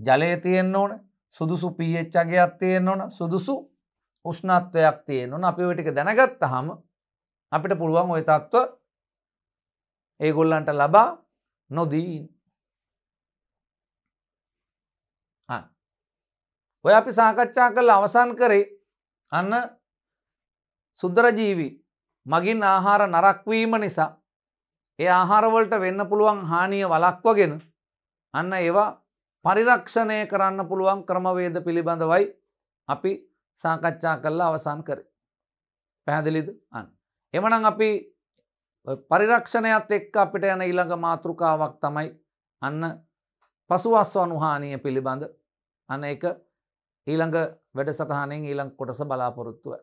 ජලය තියෙන් ඕන සුදුසු පියච්චගයක් තියෙන් ඕන සුදුසු උෂ්ණත්වයක් තියෙන් ඕන අපි ටික දැනගත්ත හම අපිට පුළුවන් ඔය තත්ත්ව ඒගොල්ලන්ට ලබා නොදී ඔය අපි සාකච්ඡා කළ අවසන් කරේ අන්න සුද්දරජීවී මගින් ආහාර නරක්වීම නිසා ඒ ආහාරවලට වෙන්න පුළුවන් හානිය වලක්වගෙන අන්න ඒවා පරිරක්ෂණය කරන්න පුළුවන් ක්‍රමවේද පිළිබඳවයි අපි සාකච්ඡා කල්ලා අවසන් කරේ. පැහැදිලිද අන්න. එමනම් අපි පරිරක්ෂණයත් එක්ක අපිට යන ඊළඟ මාතෘකාවක් තමයි අන්න පසුවස්වන් වහානීය පිළිබඳ අන එක ඊළඟ වැඩසටහනෙන් ඊළං කොටස බලාපොරොත්තුව.